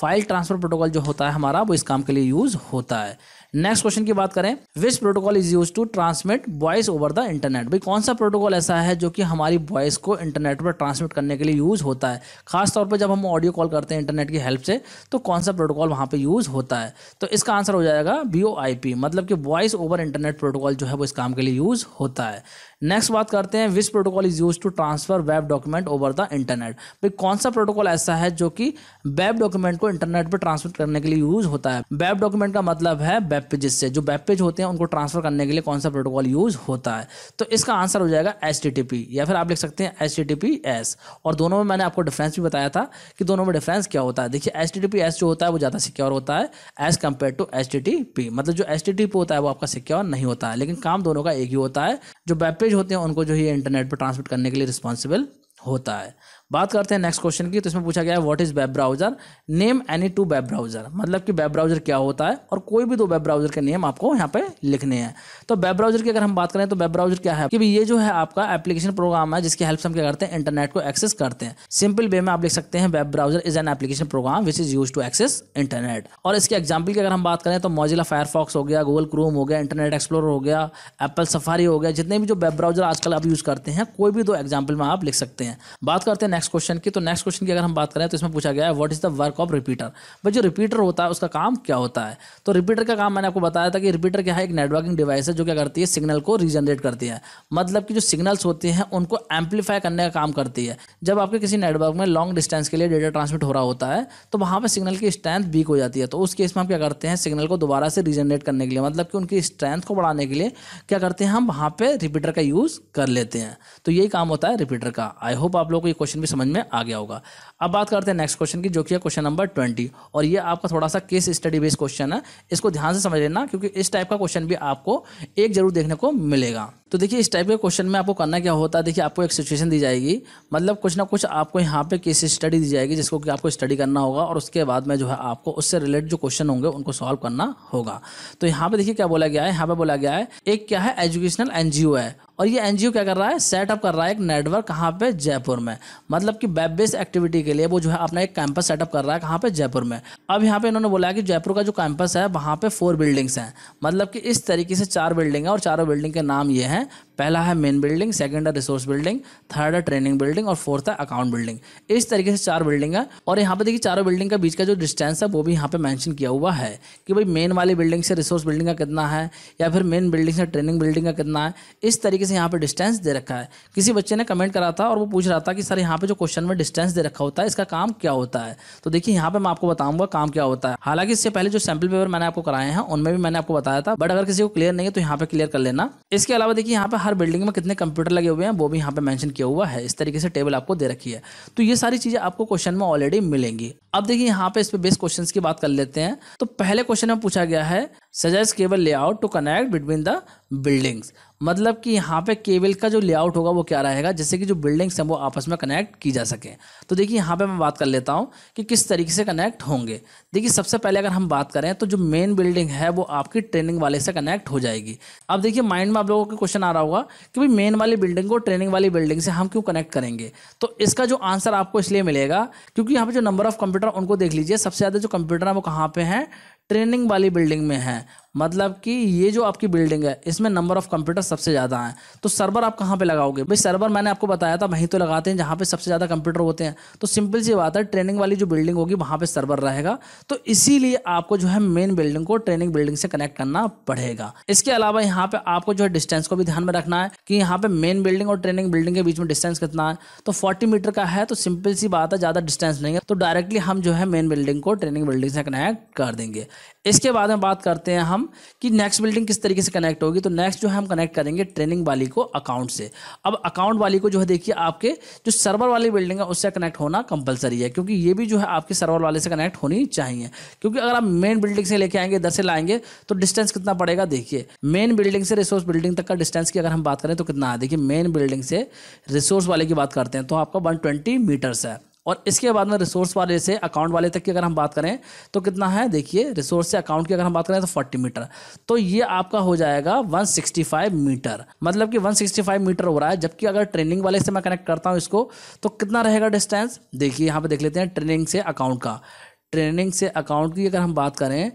फाइल ट्रांसफर प्रोटोकॉल जो होता है हमारा वो इस काम के लिए यूज होता है नेक्स्ट क्वेश्चन की बात करें which protocol is use to transmit voice over the internet भाई कौन सा प्रोटोकॉल ऐसा है जो कि हमारी वॉइस को इंटरनेट पर ट्रांसमिट करने के लिए यूज होता है खासतौर पर जब हम ऑडियो कॉल करते हैं इंटरनेट की हेल्प से तो कौन सा प्रोटोकॉल वहां पर यूज होता है तो इसका आंसर हो जाएगा बी मतलब कि वॉइस ओवर इंटरनेट प्रोटोकॉल जो है वो इस काम के लिए यूज़ होता है नेक्स्ट बात करते हैं which protocol is use to transfer web document over the internet भाई कौन सा प्रोटोकॉल ऐसा है जो कि वेब डॉक्यूमेंट को इंटरनेट पर ट्रांसफर करने के लिए यूज़ होता है वेब डॉक्यूमेंट का मतलब है वेब पेजेस से जो वेब पेज होते हैं उनको ट्रांसफर करने के लिए कौन सा प्रोटोकॉल यूज़ होता है तो इसका आंसर हो जाएगा एच या फिर आप लिख सकते हैं एच और दोनों में मैंने आपको डिफरेंस भी बताया था कि दोनों में डिफरेंस क्या होता है देखिए एच जो होता है वो ज़्यादा सिक्योर होता है एज कम्पेयर टू एच मतलब जो एच होता है वो आपका सिक्योर नहीं होता है लेकिन काम दोनों का एक ही होता है जो वेब पेज होते हैं उनको जो है इंटरनेट पर ट्रांसमिट करने के लिए रिस्पॉन्सिबल होता है बात करते हैं नेक्स्ट क्वेश्चन की तो इसमें पूछा गया है what is web browser name any two web browser मतलब कि वेब ब्राउज़र क्या होता है और कोई भी दो वेब ब्राउज़र के नेम आपको यहाँ पे लिखने हैं तो वेब ब्राउज़र की अगर हम बात करें तो वेब ब्राउज़र क्या है कि ये जो है आपका एप्लीकेशन प्रोग्राम है जिसकी हेल्प से हम क्या करते हैं इंटरनेट को एक्सेस करते हैं सिंपल वे में आप लिख सकते हैं web browser is an application program which is use to access internet और इसके एग्जाम्पल की अगर हम बात करें तो मोजिला फायरफॉक्स हो गया गूगल क्रोम हो गया इंटरनेट एक्सप्लोर हो गया एप्पल सफारी हो गया जितने भी जो वेब ब्राउज़र आजकल आप यूज़ करते हैं कोई भी दो एग्जाम्पल में आप लिख सकते हैं बात करते हैं नेक्स्ट क्वेश्चन की तो नेक्स्ट क्वेश्चन की अगर हम बात करें तो इसमें पूछा गया है what is the work of repeater भाई जो रिपीटर होता है उसका काम क्या होता है तो रिपीटर का काम मैंने आपको बताया था कि रिपीटर क्या है एक नेटवर्किंग डिवाइस है जो क्या करती है सिग्नल को रीजनरेट करती है मतलब कि जो सिग्नल्स होते हैं उनको एम्पलीफाई करने का काम करती है जब आपके किसी नेटवर्क में लॉन्ग डिस्टेंस के लिए डेटा ट्रांसमिट हो रहा होता है तो वहाँ पर सिग्नल की स्ट्रेंथ वीक हो जाती है तो उस केस में हम क्या करते हैं सिग्नल को दोबारा से रीजनरेट करने के लिए मतलब कि उनकी स्ट्रेंथ को बढ़ाने के लिए क्या करते हैं हम वहाँ पर रिपीटर का यूज़ कर लेते हैं तो यही काम होता है रिपीटर का आई होप आप लोग को ये क्वेश्चन भी समझ में आ गया होगा अब बात करते हैं नेक्स्ट क्वेश्चन की जो कि है क्वेश्चन नंबर ट्वेंटी और ये आपका थोड़ा सा केस स्टडी बेस्ड क्वेश्चन है इसको ध्यान से समझ लेना क्योंकि इस टाइप का क्वेश्चन भी आपको एक जरूर देखने को मिलेगा तो देखिए इस टाइप के क्वेश्चन में आपको करना क्या होता है देखिए आपको एक सिचुएशन दी जाएगी मतलब कुछ ना कुछ आपको यहाँ पे केस स्टडी दी जाएगी जिसको कि आपको स्टडी करना होगा और उसके बाद में जो है आपको उससे रिलेटेड जो क्वेश्चन होंगे उनको सॉल्व करना होगा तो यहाँ पे देखिए क्या बोला गया है यहाँ पे बोला गया है एक क्या है एजुकेशनल एनजीओ है और ये एनजीओ क्या कर रहा है सेटअप कर रहा है एक नेटवर्क कहाँ पे जयपुर में मतलब कि वेब बेस्ड एक्टिविटी के लिए वो जो है अपना एक कैंपस सेटअप कर रहा है कहाँ पे जयपुर में अब यहाँ पे इन्होंने बोला है कि जयपुर का जो कैंपस है वहाँ पे फोर बिल्डिंग्स हैं मतलब कि इस तरीके से चार बिल्डिंग है और चारों बिल्डिंग के नाम ये हैं पहला है मेन बिल्डिंग सेकेंड है रिसोर्स बिल्डिंग थर्ड है ट्रेनिंग बिल्डिंग और फोर्थ है अकाउंट बिल्डिंग इस तरीके से चार बिल्डिंग है और यहाँ पे देखिए चारों बिल्डिंग के बीच का जो डिस्टेंस है वो भी यहाँ पे मैंशन किया हुआ है कि भाई मेन वाली बिल्डिंग से रिसोर्स बिल्डिंग का कितना है या फिर मेन बिल्डिंग से ट्रेनिंग बिल्डिंग का कितना है इस तरीके तरीके से यहाँ पे डिस्टेंस दे रखा है किसी बच्चे ने कमेंट करा था और वो पूछ रहा था कि सर यहाँ पे जो क्वेश्चन में डिस्टेंस दे रखा होता है इसका काम क्या होता है तो देखिए यहाँ पे मैं आपको बताऊंगा काम क्या होता है हालांकि इससे पहले जो सैम्पल पेपर मैंने आपको कराए हैं उनमें भी मैंने आपको बताया था बट अगर किसी को क्लियर नहीं है तो यहाँ पे क्लियर कर लेना इसके अलावा देखिए यहाँ पे हर बिल्डिंग में कितने कंप्यूटर लगे हुए हैं वो भी यहाँ पे मैंशन किया हुआ है इस तरीके से टेबल आपको दे रखी है तो ये सारी चीजें आपको क्वेश्चन में ऑलरेडी मिलेंगी अब देखिए यहाँ पे इस पे बेस्ट क्वेश्चन की बात कर लेते हैं तो पहले क्वेश्चन में पूछा गया है suggest cable layout to connect between the buildings मतलब कि यहाँ पे केबल का जो लेआउट होगा वो क्या रहेगा जैसे कि जो बिल्डिंग्स हैं वो आपस में कनेक्ट की जा सके तो देखिए यहाँ पे मैं बात कर लेता हूँ कि किस तरीके से कनेक्ट होंगे देखिए सबसे पहले अगर हम बात करें तो जो मेन बिल्डिंग है वो आपकी ट्रेनिंग वाले से कनेक्ट हो जाएगी अब देखिए माइंड में आप लोगों का क्वेश्चन आ रहा होगा कि भाई मेन वाली बिल्डिंग को ट्रेनिंग वाली बिल्डिंग से हम क्यों कनेक्ट करेंगे तो इसका जो आंसर आपको इसलिए मिलेगा क्योंकि यहाँ पर जो नंबर ऑफ कंप्यूटर उनको देख लीजिए सबसे ज़्यादा जो कंप्यूटर है वो कहाँ पर हैं ट्रेनिंग वाली बिल्डिंग में है मतलब कि ये जो आपकी बिल्डिंग है इसमें नंबर ऑफ कंप्यूटर सबसे ज़्यादा हैं तो सर्वर आप कहाँ पे लगाओगे भाई सर्वर मैंने आपको बताया था वहीं तो लगाते हैं जहाँ पे सबसे ज़्यादा कंप्यूटर होते हैं तो सिंपल सी बात है ट्रेनिंग वाली जो बिल्डिंग होगी वहाँ पे सर्वर रहेगा तो इसीलिए आपको जो है मेन बिल्डिंग को ट्रेनिंग बिल्डिंग से कनेक्ट करना पड़ेगा इसके अलावा यहाँ पे आपको जो है डिस्टेंस को भी ध्यान में रखना है कि यहाँ पे मेन बिल्डिंग और ट्रेनिंग बिल्डिंग के बीच में डिस्टेंस कितना है तो फोर्टी मीटर का है तो सिंपल सी बात है ज़्यादा डिस्टेंस नहीं है तो डायरेक्टली हम जो है मेन बिल्डिंग को ट्रेनिंग बिल्डिंग से कनेक्ट कर देंगे इसके बाद में बात करते हैं हम कि नेक्स्ट बिल्डिंग किस तरीके से कनेक्ट होगी तो नेक्स्ट जो है हम कनेक्ट करेंगे ट्रेनिंग वाली को अकाउंट से अब अकाउंट वाली को जो है देखिए आपके जो सर्वर वाली बिल्डिंग है उससे कनेक्ट होना कंपलसरी है क्योंकि ये भी जो है आपके सर्वर वाले से कनेक्ट होनी चाहिए क्योंकि अगर आप मेन बिल्डिंग से लेके आएंगे इधर से लाएंगे तो डिस्टेंस कितना पड़ेगा देखिए मेन बिल्डिंग से रिसोर्स बिल्डिंग तक का डिस्टेंस की अगर हम बात करें तो कितना है देखिए मेन बिल्डिंग से रिसोर्स वाले की बात करते हैं तो आपका वन मीटर्स है और इसके बाद में रिसोर्स वाले से अकाउंट वाले तक की अगर हम बात करें तो कितना है देखिए रिसोर्स से अकाउंट की अगर हम बात करें तो 40 मीटर तो ये आपका हो जाएगा 165 मीटर मतलब कि 165 मीटर हो रहा है जबकि अगर ट्रेनिंग वाले से मैं कनेक्ट करता हूँ इसको तो कितना रहेगा डिस्टेंस देखिए यहाँ पर देख लेते हैं ट्रेनिंग से अकाउंट का ट्रेनिंग से अकाउंट की अगर हम बात करें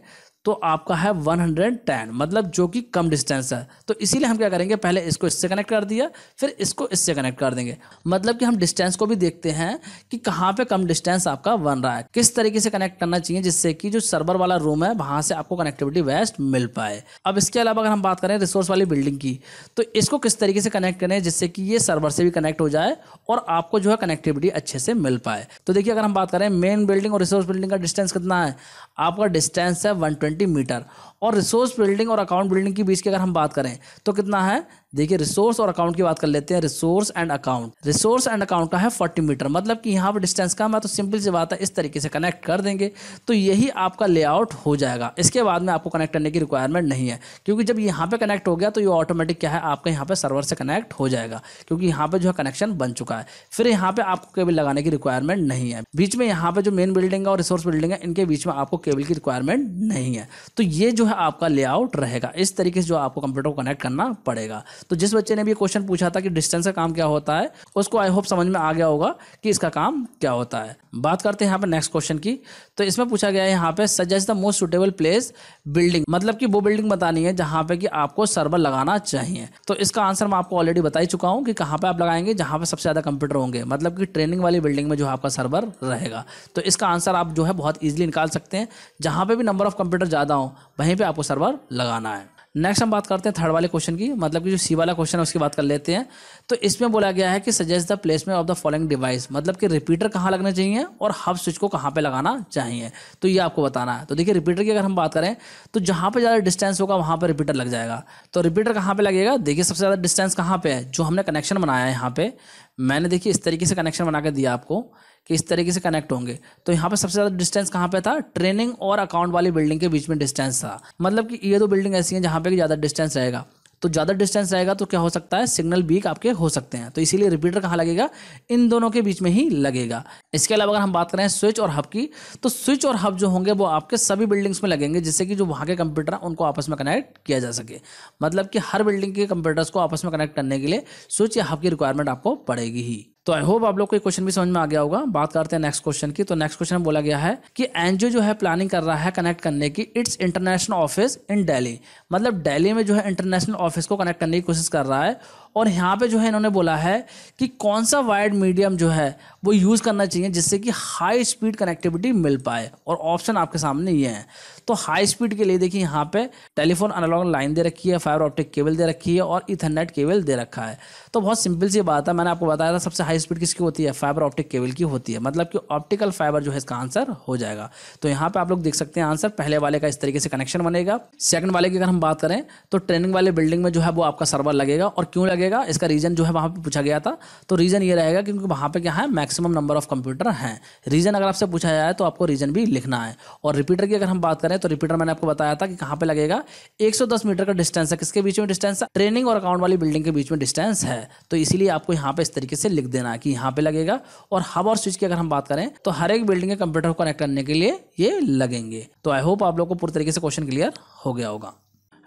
तो आपका है 110 मतलब जो कि कम डिस्टेंस है तो इसीलिए हम क्या करेंगे पहले इसको इससे कनेक्ट कर दिया फिर इसको इससे कनेक्ट कर देंगे मतलब कि हम डिस्टेंस को भी देखते हैं कि कहाँ पे कम डिस्टेंस आपका बन रहा है किस तरीके से कनेक्ट करना चाहिए जिससे कि जो सर्वर वाला रूम है वहाँ से आपको कनेक्टिविटी वेस्ट मिल पाए अब इसके अलावा अगर हम बात करें रिसोर्स वाली बिल्डिंग की तो इसको किस तरीके से कनेक्ट करें जिससे कि ये सर्वर से भी कनेक्ट हो जाए और आपको जो है कनेक्टिविटी अच्छे से मिल पाए तो देखिए अगर हम बात करें मेन बिल्डिंग और रिसोर्स बिल्डिंग का डिस्टेंस कितना है आपका डिस्टेंस है वन सेंटीमीटर और रिसोर्स बिल्डिंग और अकाउंट बिल्डिंग के बीच की अगर हम बात करें तो कितना है देखिए रिसोर्स और अकाउंट की बात कर लेते हैं resource and account resource and account का है फोर्टी मीटर मतलब कि यहाँ पर डिस्टेंस कम है तो सिंपल सी बात है इस तरीके से कनेक्ट कर देंगे तो यही आपका लेआउट हो जाएगा इसके बाद में आपको कनेक्ट करने की रिक्वायरमेंट नहीं है क्योंकि जब यहाँ पे कनेक्ट हो गया तो ये ऑटोमेटिक क्या है आपका यहाँ पे सर्वर से कनेक्ट हो जाएगा क्योंकि यहाँ पे जो है कनेक्शन बन चुका है फिर यहाँ पे आपको केबल लगाने की रिक्वायरमेंट नहीं है बीच में यहाँ पे जो मेन बिल्डिंग है और रिसोर्स बिल्डिंग है इनके बीच में आपको केबल की रिक्वायरमेंट नहीं है तो ये जो है आपका लेआउट रहेगा इस तरीके से जो आपको कंप्यूटर को कनेक्ट करना पड़ेगा तो जिस बच्चे ने भी क्वेश्चन पूछा था कि डिस्टेंस का काम क्या होता है उसको आई होप समझ में आ गया होगा कि इसका काम क्या होता है बात करते हैं यहाँ पर नेक्स्ट क्वेश्चन की तो इसमें पूछा गया है यहाँ पे suggest the most suitable place building मतलब कि वो बिल्डिंग बतानी है जहाँ पे कि आपको सर्वर लगाना चाहिए तो इसका आंसर मैं आपको ऑलरेडी बता ही चुका हूँ कि कहाँ पे आप लगाएंगे जहाँ पे सबसे ज़्यादा कंप्यूटर होंगे मतलब कि ट्रेनिंग वाली बिल्डिंग में जो आपका सर्वर रहेगा तो इसका आंसर आप जो है बहुत ईजिली निकाल सकते हैं जहाँ पर भी नंबर ऑफ कंप्यूटर ज़्यादा हो वहीं पर आपको सर्वर लगाना है नेक्स्ट हम बात करते हैं थर्ड वाले क्वेश्चन की मतलब कि जो सी वाला क्वेश्चन है उसकी बात कर लेते हैं तो इसमें बोला गया है कि suggest the placement of the following device मतलब कि रिपीटर कहाँ लगने चाहिए और हब स्विच को कहाँ पे लगाना चाहिए तो ये आपको बताना है तो देखिए रिपीटर की अगर हम बात करें तो जहाँ पे ज़्यादा डिस्टेंस होगा वहाँ पर रिपीटर लग जाएगा तो रिपीटर कहाँ पर लगेगा देखिए सबसे ज़्यादा डिस्टेंस कहाँ पर है जो हमने कनेक्शन बनाया है यहाँ पर मैंने देखिए इस तरीके से कनेक्शन बना के दिया आपको कि इस तरीके से कनेक्ट होंगे तो यहाँ पर सबसे ज़्यादा डिस्टेंस कहाँ पे था ट्रेनिंग और अकाउंट वाली बिल्डिंग के बीच में डिस्टेंस था मतलब कि ये दो बिल्डिंग ऐसी हैं जहाँ पे ज़्यादा डिस्टेंस रहेगा तो ज़्यादा डिस्टेंस रहेगा तो क्या हो सकता है सिग्नल बीक आपके हो सकते हैं तो इसीलिए रिपीटर कहाँ लगेगा इन दोनों के बीच में ही लगेगा इसके अलावा अगर हम बात करें स्विच और हब की तो स्विच और हब जो होंगे वो आपके सभी बिल्डिंग्स में लगेंगे जिससे कि जो वहाँ के कंप्यूटर हैं उनको आपस में कनेक्ट किया जा सके मतलब कि हर बिल्डिंग के कंप्यूटर्स को आपस में कनेक्ट करने के लिए स्विच या हब की रिक्वायरमेंट आपको पड़ेगी ही तो आई होप आप लोग को ये क्वेश्चन भी समझ में आ गया होगा बात करते हैं नेक्स्ट क्वेश्चन की तो नेक्स्ट क्वेश्चन बोला गया है कि एनजीओ जो है प्लानिंग कर रहा है कनेक्ट करने की it's international office in Delhi मतलब डेली में जो है इंटरनेशनल ऑफिस को कनेक्ट करने की कोशिश कर रहा है और यहाँ पे जो है इन्होंने बोला है कि कौन सा वायर्ड मीडियम जो है वो यूज़ करना चाहिए जिससे कि हाई स्पीड कनेक्टिविटी मिल पाए और ऑप्शन आपके सामने ये हैं तो हाई स्पीड के लिए देखिए यहाँ पे टेलीफोन अनालॉग लाइन दे रखी है फायर ऑप्टिक केबल दे रखी है और इथरनेट केबल दे रखा है तो बहुत सिंपल सी बात है मैंने आपको बताया था सबसे हाई स्पीड किसकी होती है फाइबर ऑप्टिक केबल की होती है मतलब कि ऑप्टिकल फाइबर जो है इसका आंसर हो जाएगा तो यहाँ पे आप लोग देख सकते हैं आंसर पहले वाले का इस तरीके से कनेक्शन बनेगा सेकंड वाले की अगर हम बात करें तो ट्रेनिंग वाले बिल्डिंग में जो है वो आपका सर्वर लगेगा और क्यों लगेगा रखिएगा इसका रीज़न जो है वहाँ पे पूछा गया था तो रीज़न ये रहेगा क्योंकि वहाँ पे क्या है मैक्सिमम नंबर ऑफ कंप्यूटर हैं रीज़न अगर आपसे पूछा जाए तो आपको रीज़न भी लिखना है और रिपीटर की अगर हम बात करें तो रिपीटर मैंने आपको बताया था कि कहाँ पर लगेगा एक मीटर का डिस्टेंस है किसके बीच में डिस्टेंस है ट्रेनिंग और अकाउंट वाली बिल्डिंग के बीच में डिस्टेंस है तो इसीलिए आपको यहाँ पे इस तरीके से लिख देना है कि यहाँ पे लगेगा और हब और स्विच की अगर हम बात करें तो हर एक बिल्डिंग के कंप्यूटर को कनेक्ट करने के लिए ये लगेंगे तो आई होप आप लोग को पूरी तरीके से क्वेश्चन क्लियर हो गया होगा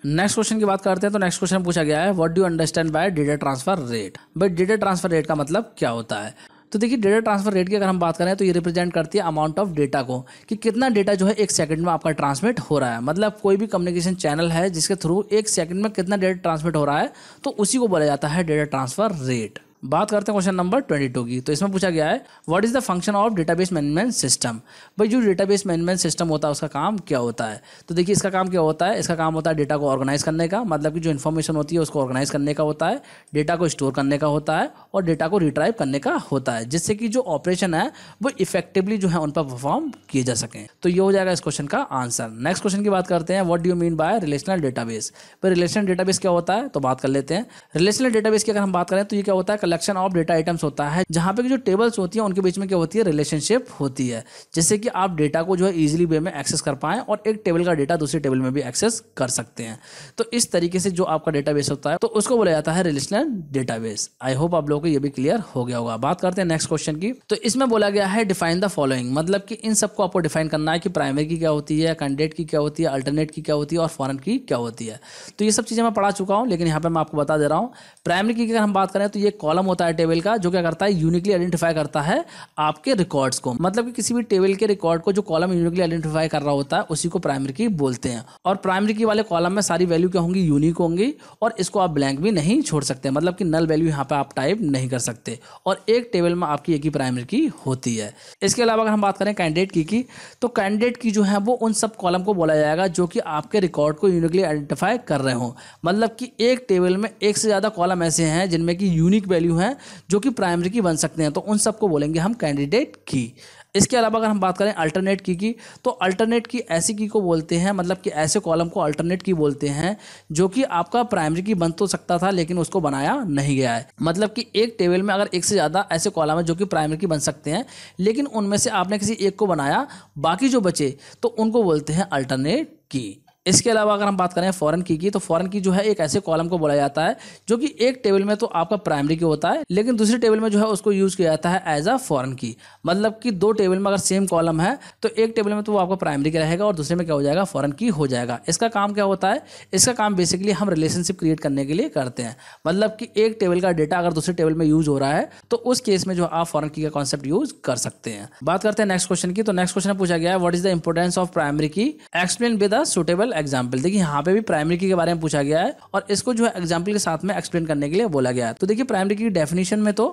नेक्स्ट क्वेश्चन की बात करते हैं तो नेक्स्ट क्वेश्चन पूछा गया है what do understand by data transfer rate but data transfer rate का मतलब क्या होता है तो देखिए डेटा ट्रांसफर रेट की अगर हम बात करें तो ये रिप्रेजेंट करती है अमाउंट ऑफ डेटा को कि कितना डेटा जो है एक सेकंड में आपका ट्रांसमिट हो रहा है मतलब कोई भी कम्युनिकेशन चैनल है जिसके थ्रू एक सेकंड में कितना डेटा ट्रांसमिट हो रहा है तो उसी को बोला जाता है डेटा ट्रांसफर रेट बात करते हैं क्वेश्चन नंबर ट्वेंटी टू की तो इसमें पूछा गया है what is the function of database management system भाई जो डेटाबेस मैनेजमेंट सिस्टम होता है उसका काम क्या होता है तो देखिए इसका काम क्या होता है इसका काम होता है डेटा को ऑर्गेनाइज करने का मतलब कि जो इन्फॉर्मेशन होती है उसको ऑर्गेनाइज करने का होता है डेटा को स्टोर करने का होता है और डेटा को रिट्राइव करने का होता है जिससे कि जो ऑपरेशन है वो इफेक्टिवली जो है उन पर परफॉर्म किए जा सकें तो ये हो जाएगा इस क्वेश्चन का आंसर नेक्स्ट क्वेश्चन की बात करते हैं what do mean by relational database पर रिलेशनल डेटाबेस क्या होता है तो बात कर लेते हैं रिलेशनल डेटाबेस की अगर हम बात करें तो ये क्या होता है कलेक्शन ऑफ डेटा आइटम्स होता है जहाँ पे जो टेबल्स होती हैं उनके बीच में क्या होती है रिलेशनशिप होती है जैसे कि आप डेटा को जो है ईजिली वे में एक्सेस कर पाएँ और एक टेबल का डेटा दूसरे टेबल में भी एक्सेस कर सकते हैं तो इस तरीके से जो आपका डेटा होता है तो उसको बोला जाता है रिलेशनल डेटा आई होप आप लोगों को ये भी क्लियर हो गया होगा बात करते हैं नेक्स्ट क्वेश्चन की तो इसमें बोला गया है डिफाइन द फॉलोइंग मतलब कि इन सबको आपको डिफाइन करना है कि प्राइमरी की क्या होती है कैंडिडेट की क्या होती है अल्टरनेट की क्या होती है और फॉरन की क्या होती है तो ये सब चीज़ें मैं पढ़ा चुका हूँ लेकिन यहाँ पर मैं आपको बता दे रहा हूँ प्राइमरी की अगर हम बात करें तो ये कॉलम कॉलम होता है टेबल का जो क्या करता है यूनिकली आइडेंटिफाई करता है आपके रिकॉर्ड्स को मतलब कि किसी भी टेबल के रिकॉर्ड को जो कॉलम यूनिकली आइडेंटिफाई कर रहा होता है उसी को प्राइमरी की बोलते हैं और प्राइमरी की वाले कॉलम में सारी वैल्यू क्या होंगी यूनिक होंगी और इसको आप ब्लैंक भी नहीं छोड़ सकते मतलब कि नल वैल्यू यहाँ पर आप टाइप नहीं कर सकते और एक टेबल में आपकी एक ही प्राइमरी की होती है इसके अलावा अगर हम बात करें कैंडिडेट की की तो कैंडिडेट की जो है वो उन सब कॉलम को बोला जाएगा जो कि आपके रिकॉर्ड को यूनिकली आइडेंटिफाई कर रहे हों मतलब कि एक टेबल में एक से ज़्यादा कॉलम ऐसे हैं जिनमें कि यूनिक वैल्यू वैल्यू हैं जो कि प्राइमरी की बन सकते हैं तो उन सबको बोलेंगे हम कैंडिडेट की इसके अलावा अगर हम बात करें अल्टरनेट की की तो अल्टरनेट की ऐसी की को बोलते हैं मतलब कि ऐसे कॉलम को अल्टरनेट की बोलते हैं जो कि आपका प्राइमरी की बन तो सकता था लेकिन उसको बनाया नहीं गया है मतलब कि एक टेबल में अगर एक से ज़्यादा ऐसे कॉलम है जो कि प्राइमरी की बन सकते हैं लेकिन उनमें से आपने किसी एक को बनाया बाकी जो बचे तो उनको बोलते हैं अल्टरनेट की इसके अलावा अगर हम बात करें फॉरेन की की तो फॉरेन की जो है एक ऐसे कॉलम को बोला जाता है जो कि एक टेबल में तो आपका प्राइमरी की होता है लेकिन दूसरे टेबल में जो है उसको यूज किया जाता है एज अ फॉरेन की मतलब कि दो टेबल में अगर सेम कॉलम है तो एक टेबल में तो वो आपका प्राइमरी का रहेगा और दूसरे में क्या हो जाएगा फॉरन की हो जाएगा इसका काम क्या होता है इसका काम बेसिकली हम रिलेशनशिप क्रिएट करने के लिए करते हैं मतलब कि एक टेबल का डेटा अगर दूसरे टेबल में यूज हो रहा है तो उस केस में जो आप फॉरन की का कॉन्सेप्ट यूज कर सकते हैं बात करते हैं नेक्स्ट क्वेश्चन की तो नेक्स्ट क्वेश्चन पूछा गया है what is the importance of primary key explain with a suitable example देखिए यहाँ पे भी प्राइमरी की के बारे में पूछा गया है और इसको जो है एग्जाम्पल के साथ में एक्सप्लेन करने के लिए बोला गया है तो देखिए प्राइमरी की डेफिनेशन में तो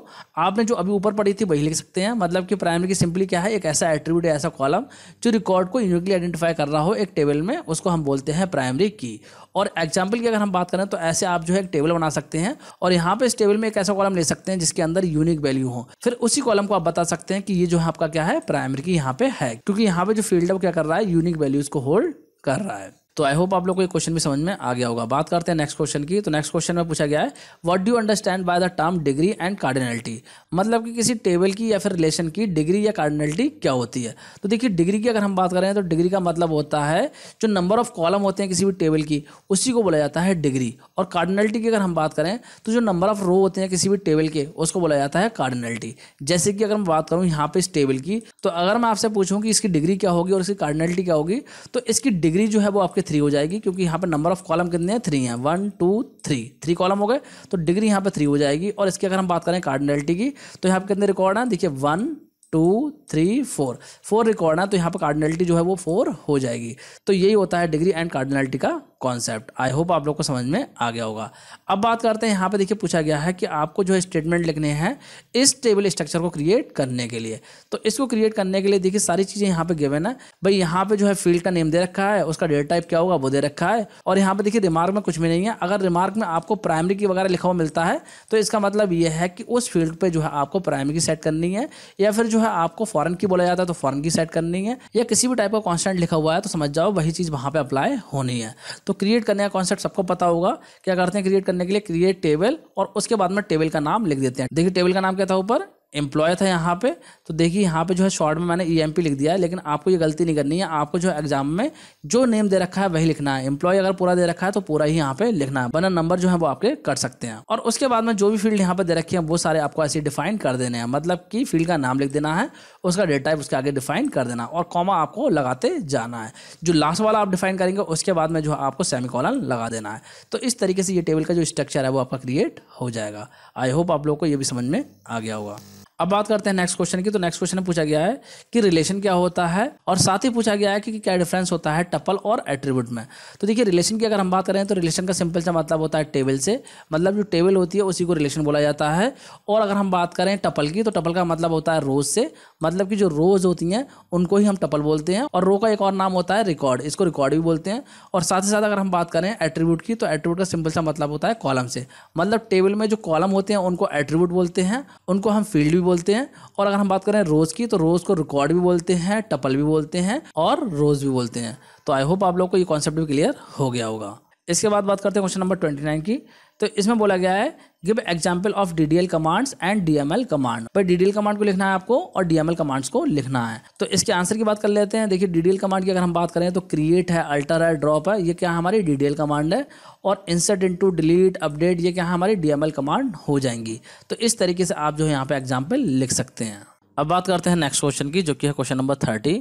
आपने जो अभी ऊपर पढ़ी थी वही लिख सकते हैं मतलब कि प्राइमरी की सिंपली क्या है एक ऐसा एट्रीब्यूट ऐसा कॉलम जो रिकॉर्ड को यूनिकली आइडेंटिफाई कर रहा हो एक टेबल में उसको हम बोलते हैं प्राइमरी की और एग्जाम्पल की अगर हम बात करें तो ऐसे आप जो है एक टेबल बना सकते हैं और यहाँ पे इस टेबल में एक ऐसा कॉलम ले सकते हैं जिसके अंदर यूनिक वैल्यू हो फिर उसी कॉलम को आप बता सकते हैं कि ये जो है आपका क्या है प्राइमरी की यहाँ पे है क्योंकि यहाँ पे जो फील्ड है वो क्या कर रहा है यूनिक वैल्यूज को होल्ड कर रहा है तो आई होप आप लोग को ये क्वेश्चन भी समझ में आ गया होगा बात करते हैं नेक्स्ट क्वेश्चन की तो नेक्स्ट क्वेश्चन में पूछा गया है what do understand by the term degree and cardinality मतलब कि किसी टेबल की या फिर रिलेशन की डिग्री या कार्डिनलिटी क्या होती है तो देखिए डिग्री की अगर हम बात करें तो डिग्री का मतलब होता है जो नंबर ऑफ कॉलम होते हैं किसी भी टेबल की उसी को बोला जाता है डिग्री और कार्डिनलिटी की अगर हम बात करें तो जो नंबर ऑफ रो होते हैं किसी भी टेबल के उसको बोला जाता है कार्डिनलिटी जैसे कि अगर मैं बात करूँ यहाँ पे इस टेबल की तो अगर मैं आपसे पूछूँ कि इसकी डिग्री क्या होगी और इसकी कार्डिनलिटी क्या होगी तो इसकी डिग्री जो है वो आपके थ्री हो जाएगी क्योंकि यहाँ पर नंबर ऑफ कॉलम कितने हैं थ्री हैं one two three three column हो गए तो डिग्री यहाँ पर थ्री हो जाएगी और इसकी अगर हम बात करें कार्डनैलिटी की तो यहाँ पर कितने रिकॉर्ड हैं देखिए one two three four four record ना तो यहाँ पर कार्डिनलिटी जो है वो फोर हो जाएगी तो यही होता है डिग्री एंड कार्डिनलिटी का कॉन्सेप्ट आई होप आप लोग को समझ में आ गया होगा अब बात करते हैं यहाँ पे देखिए पूछा गया है कि आपको जो है स्टेटमेंट लिखने हैं इस टेबल स्ट्रक्चर को क्रिएट करने के लिए तो इसको क्रिएट करने के लिए देखिए सारी चीज़ें यहाँ पे गिवन है भाई यहाँ पे जो है फील्ड का नेम दे रखा है उसका डेट टाइप क्या होगा वो दे रखा है और यहाँ पे देखिए रिमार्क में कुछ भी नहीं है अगर रिमार्क में आपको प्राइमरी की वगैरह लिखा हुआ मिलता है तो इसका मतलब यह है कि उस फील्ड पर जो है आपको प्राइमरी सेट करनी है या फिर जो है है आपको फॉरन की बोला जाता है तो फॉरन की सेट करनी है या किसी भी टाइप का कॉन्सेंट लिखा हुआ है तो समझ जाओ वही चीज़ वहाँ पर अप्लाई होनी है तो क्रिएट करने का कॉन्सेप्ट सबको पता होगा क्या करते हैं क्रिएट करने के लिए क्रिएट टेबल और उसके बाद में टेबल का नाम लिख देते हैं देखिए टेबल का नाम क्या था ऊपर एम्प्लॉय था यहाँ पे तो देखिए यहाँ पे जो है शॉर्ट में मैंने ई एम पी लिख दिया है लेकिन आपको ये गलती नहीं करनी है आपको जो है एग्जाम में जो नेम दे रखा है वही लिखना है एम्प्लॉय अगर पूरा दे रखा है तो पूरा ही यहाँ पे लिखना है बना नंबर जो है वो आपके कर सकते हैं और उसके बाद में जो भी फील्ड यहाँ पे दे रखी है वो सारे आपको ऐसे डिफाइन कर देने हैं मतलब कि फील्ड का नाम लिख देना है उसका डेट टाइप उसके आगे डिफाइन कर देना और कॉमा आपको लगाते जाना है जो लास्ट वाला आप डिफाइन करेंगे उसके बाद में जो है आपको सेमी कॉलन लगा देना है तो इस तरीके से ये टेबल का जो स्ट्रक्चर है वो आपका क्रिएट हो जाएगा आई होप आप लोग को ये भी समझ में आ गया होगा अब बात करते हैं नेक्स्ट क्वेश्चन की तो नेक्स्ट क्वेश्चन में पूछा गया है कि रिलेशन क्या होता है और साथ ही पूछा गया है कि क्या डिफरेंस होता है टपल और एट्रीब्यूट में तो देखिए रिलेशन की अगर हम बात करें तो रिलेशन का सिंपल सा मतलब होता है टेबल से मतलब जो टेबल होती है उसी को रिलेशन बोला जाता है और अगर हम बात करें टपल की तो टपल का मतलब होता है रोज से मतलब कि जो रोज होती हैं उनको ही हम टपल बोलते हैं और रो का एक और नाम होता है रिकॉर्ड इसको रिकॉर्ड भी बोलते हैं और साथ ही साथ अगर हम बात करें एट्रीब्यूट की तो एट्रीब्यूट का सिंपल सा मतलब होता है कॉलम से मतलब टेबल में जो कॉलम होते हैं उनको एट्रीब्यूट बोलते हैं उनको हम फील्ड भी बोलते हैं और अगर हम बात करें रोज़ की तो रोज़ को रिकॉर्ड भी बोलते हैं टपल भी बोलते हैं और रोज़ भी बोलते हैं तो आई होप आप लोग को ये कॉन्सेप्ट भी क्लियर हो गया होगा इसके बाद बात करते हैं क्वेश्चन नंबर ट्वेंटी नाइन की तो इसमें बोला गया है give example of D D L commands and D M L command पर डी डी एल कमांड को लिखना है आपको और डी एम एल कमांड्स को लिखना है तो इसके आंसर की बात कर लेते हैं देखिए डी डी एल कमांड की अगर हम बात करें तो क्रिएट है अल्टर है ड्रॉप है ये क्या हमारी डी डी एल कमांड है और insert into delete update ये क्या हमारी डी एम एल कमांड हो जाएंगी तो इस तरीके से आप जो है यहाँ पे एग्जाम्पल लिख सकते हैं अब बात करते हैं नेक्स्ट क्वेश्चन की जो कि है क्वेश्चन नंबर थर्टी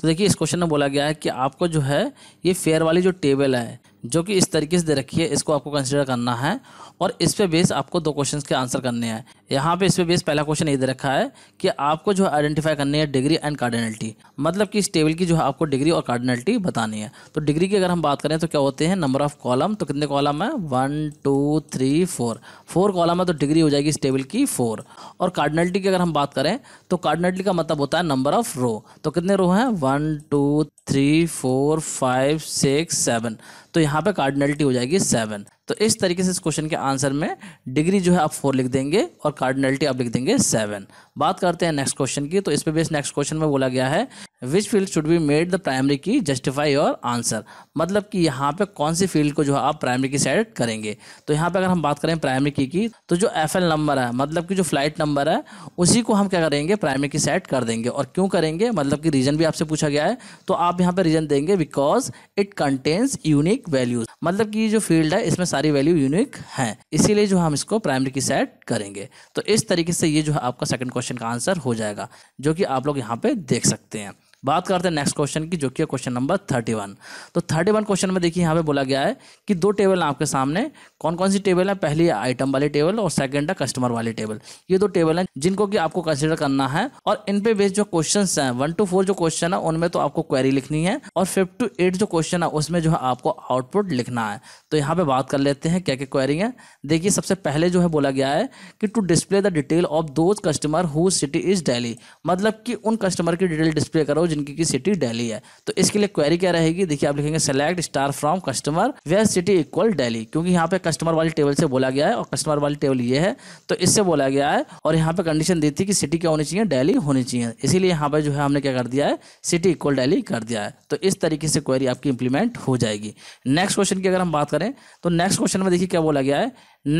तो देखिए इस क्वेश्चन में बोला गया है कि आपको जो है ये फेयर वाली जो टेबल है जो कि इस तरीके से दे रखी है इसको आपको कंसिडर करना है और इस पे बेस आपको दो क्वेश्चंस के आंसर करने हैं यहाँ पे इस पे बेस पहला क्वेश्चन ये दे रखा है कि आपको जो है आइडेंटिफाई करनी है डिग्री एंड कार्डिनल्टी मतलब कि इस टेबल की जो है आपको डिग्री और कार्डिनल्टी बतानी है तो डिग्री की अगर हम बात करें तो क्या होते हैं नंबर ऑफ कॉलम तो कितने कॉलम है one two three four four column है तो डिग्री हो जाएगी इस टेबल की फोर और कार्डिनल्टी की अगर हम बात करें तो कार्डिनल्टी का मतलब होता है नंबर ऑफ रो तो कितने रो हैं one two three four five six seven तो यहाँ पे कार्डिनल्टी हो जाएगी सेवन तो इस तरीके से इस क्वेश्चन के आंसर में डिग्री जो है आप फोर लिख देंगे और कार्डिनलिटी आप लिख देंगे सेवन बात करते हैं नेक्स्ट क्वेश्चन की तो इस पर बेस नेक्स्ट क्वेश्चन में बोला गया है which field should be made the primary key justify your answer मतलब कि यहाँ पे कौन सी फील्ड को जो है आप प्राइमरी की सेलेक्ट करेंगे तो यहाँ पे अगर हम बात करें प्राइमरी की की तो जो एफ एल नंबर है मतलब कि जो फ्लाइट नंबर है उसी को हम क्या करेंगे प्राइमरी की सेट कर देंगे और क्यों करेंगे मतलब कि रीजन भी आपसे पूछा गया है तो आप यहाँ पर रीजन देंगे because it contains unique values मतलब कि जो फील्ड है इसमें सारी वैल्यू यूनिक है इसीलिए जो हम इसको प्राइमरी की सेट करेंगे तो इस तरीके से ये जो है आपका सेकेंड क्वेश्चन का आंसर हो जाएगा जो कि आप लोग यहाँ पे देख सकते हैं बात करते हैं नेक्स्ट क्वेश्चन की जो कि क्वेश्चन नंबर थर्टी वन तो थर्टी वन क्वेश्चन में देखिए यहाँ पे बोला गया है कि दो टेबल आपके सामने कौन कौन सी टेबल है पहली आइटम वाली टेबल और सेकंड है कस्टमर वाली टेबल ये दो टेबल है जिनको कि आपको कंसिडर करना है और इन पे बेस्ड जो क्वेश्चन है वन टू फोर जो क्वेश्चन है उनमें तो आपको क्वेरी लिखनी है और फिफ्थ टू एट जो क्वेश्चन है उसमें जो है आपको आउटपुट लिखना है तो यहाँ पे बात कर लेते हैं क्या क्या क्वेरी है देखिए सबसे पहले जो है बोला गया है कि to display the detail of those customer who city is Delhi मतलब कि उन कस्टमर की डिटेल डिस्प्ले करो जिनकी की सिटी डेली है तो इसके लिए क्वेरी क्या रहेगी देखिए आप लिखेंगे select star from customer where city equal Delhi क्योंकि यहाँ पे कस्टमर वाली टेबल से बोला गया है और कस्टमर वाली टेबल ये है तो इससे बोला गया है और यहाँ पे कंडीशन दी थी कि सिटी क्या होनी चाहिए डेली होनी चाहिए इसीलिए यहाँ पर जो है हमने क्या कर दिया है सिटी इक्वल डेली कर दिया है तो इस तरीके से क्वेरी आपकी इंप्लीमेंट हो जाएगी नेक्स्ट क्वेश्चन की अगर हम बात करें तो नेक्स्ट क्वेश्चन में देखिए क्या बोला गया है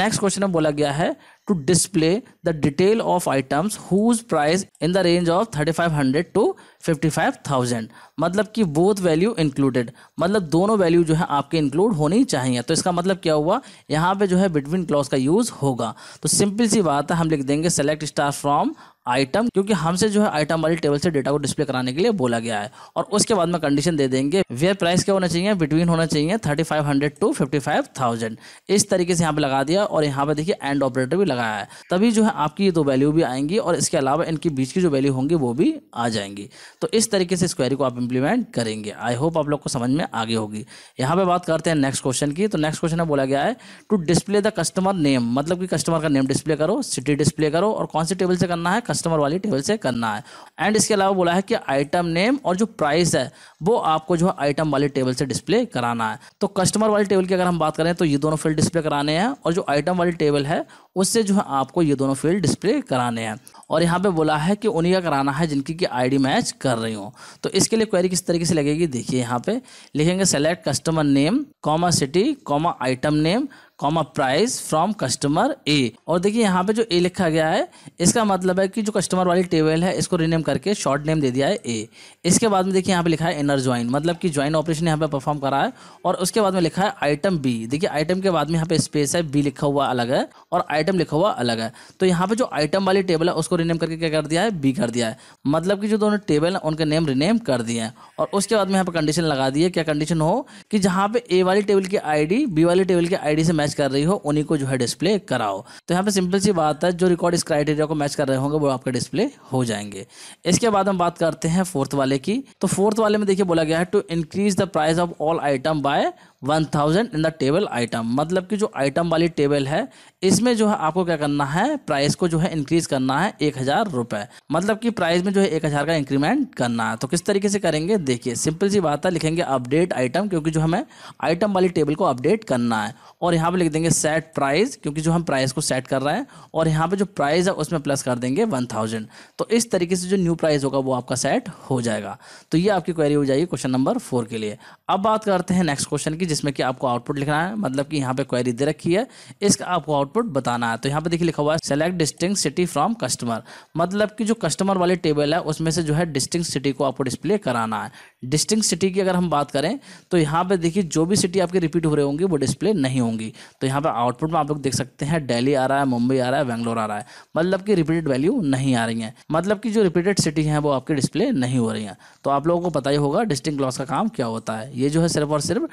नेक्स्ट क्वेश्चन में बोला गया है to display the detail of items whose price in the range of 3500 to 55000 मतलब कि बोथ वैल्यू इंक्लूडेड मतलब दोनों वैल्यू जो है आपके इंक्लूड होनी चाहिए तो इसका मतलब क्या हुआ यहाँ पे जो है बिटवीन क्लॉज का यूज होगा तो सिंपल सी बात है हम लिख देंगे सेलेक्ट स्टार फ्रॉम आइटम क्योंकि हमसे जो है आइटम वाली टेबल से डेटा को डिस्प्ले कराने के लिए बोला गया है और उसके बाद में कंडीशन दे देंगे वेयर प्राइस क्या होना चाहिए बिटवीन होना चाहिए thirty five hundred two fifty five thousand इस तरीके से यहाँ पे लगा दिया और यहाँ पे देखिए एंड ऑपरेटर भी लगाया है तभी जो है आपकी ये दो वैल्यू भी आएंगी और इसके अलावा इनके बीच की जो वैल्यू होंगी वो भी आ जाएंगी तो इस तरीके से इस क्वेरी को आप इंप्लीमेंट करेंगे आई होप आप लोग को समझ में आगे होगी यहाँ पर बात करते हैं नेक्स्ट क्वेश्चन की तो नेक्स्ट क्वेश्चन में बोला गया है to display the customer name मतलब कि कस्टमर का नेम डिस्प्ले करो सिटी डिस्प्ले करो और कौन से टेबल से करना है कस्टमर वाली टेबल से करना है एंड इसके अलावा बोला है कि आइटम नेम और जो प्राइस है वो आपको जो है आइटम वाली टेबल से डिस्प्ले कराना है तो कस्टमर वाली टेबल की अगर हम बात करें तो ये दोनों फील्ड डिस्प्ले कराने हैं और जो आइटम वाली टेबल है उससे जो है आपको ये दोनों फील्ड डिस्प्ले कराने हैं और यहाँ पे बोला है कि उन्हीं का कराना है जिनकी की आईडी मैच कर रही हो तो इसके लिए क्वेरी किस तरीके से लगेगी देखिए यहाँ पे लिखेंगे select customer name comma city comma item name comma price from customer A और देखिए यहाँ पे जो ए लिखा गया है इसका मतलब है कि जो कस्टमर वाली टेबल है इसको रीनेम करके शॉर्ट नेम दे दिया है ए इसके बाद में देखिए यहाँ पे लिखा है इनर ज्वाइन मतलब कि ज्वाइन ऑपरेशन यहाँ पे परफॉर्म करा है और उसके बाद में लिखा है आइटम बी देखिए आइटम के बाद में यहाँ पे स्पेस है बी लिखा हुआ अलग है और आइटम लिखा हुआ अलग है तो यहाँ पे जो आइटम वाली टेबल है उसको रीनेम करके क्या कर दिया है बी कर दिया है मतलब कि जो दोनों टेबल है उनके नेम रीनेम कर दिए हैं और उसके बाद में यहाँ पे कंडीशन लगा दी है क्या कंडीशन हो कि जहाँ पे ए वाली टेबल की आई बी वाली टेबल की आई से मैच मैच कर रही हो उन्हीं को जो है डिस्प्ले कराओ तो यहाँ पे सिंपल सी बात है जो रिकॉर्ड इस क्राइटेरिया को मैच कर रहे होंगे वो आपके डिस्प्ले हो जाएंगे इसके बाद हम बात करते हैं फोर्थ वाले की तो फोर्थ वाले में देखिए बोला गया है to increase the price of all item by one thousand in the table item मतलब कि जो आइटम वाली टेबल है इसमें जो है आपको क्या करना है प्राइस को जो है इंक्रीज करना है एक हज़ार रुपये मतलब कि प्राइस में जो है एक हज़ार का इंक्रीमेंट करना है तो किस तरीके से करेंगे देखिए सिंपल सी बात है लिखेंगे अपडेट आइटम क्योंकि जो हमें आइटम वाली टेबल को अपडेट करना है और यहाँ पर लिख देंगे सेट प्राइस क्योंकि जो हम प्राइस को सेट कर रहे हैं और यहाँ पर जो प्राइस है उसमें प्लस कर देंगे वन थाउजेंड तो इस तरीके से जो न्यू प्राइस होगा वो आपका सेट हो जाएगा तो ये आपकी क्वेरी हो जाएगी क्वेश्चन नंबर फोर के लिए अब बात करते हैं नेक्स्ट क्वेश्चन की जिसमें कि आपको आउटपुट लिखना है मतलब कि यहाँ पे क्वेरी दे रखी है इसका आपको आउटपुट बताना है तो यहाँ पे देखिए लिखा हुआ है select distinct city from customer मतलब कि जो कस्टमर वाली टेबल है उसमें से जो है डिस्टिंग सिटी को आपको डिस्प्ले कराना है डिस्टिंग सिटी की अगर हम बात करें तो यहाँ पे देखिए जो भी सिटी आपकी रिपीट हो रही होंगी वो डिस्प्ले नहीं होंगी तो यहाँ पर आउटपुट में आप लोग देख सकते हैं डेली आ रहा है मुंबई आ रहा है बैंगलोर आ रहा है मतलब कि रिपीटेड वैल्यू नहीं आ रही है मतलब कि जो रिपीटेड सिटी हैं वो आपकी डिस्प्ले नहीं हो रही हैं तो आप लोगों को पता ही होगा डिस्टिंग लॉस का काम क्या होता है ये जो है सिर्फ और सिर्फ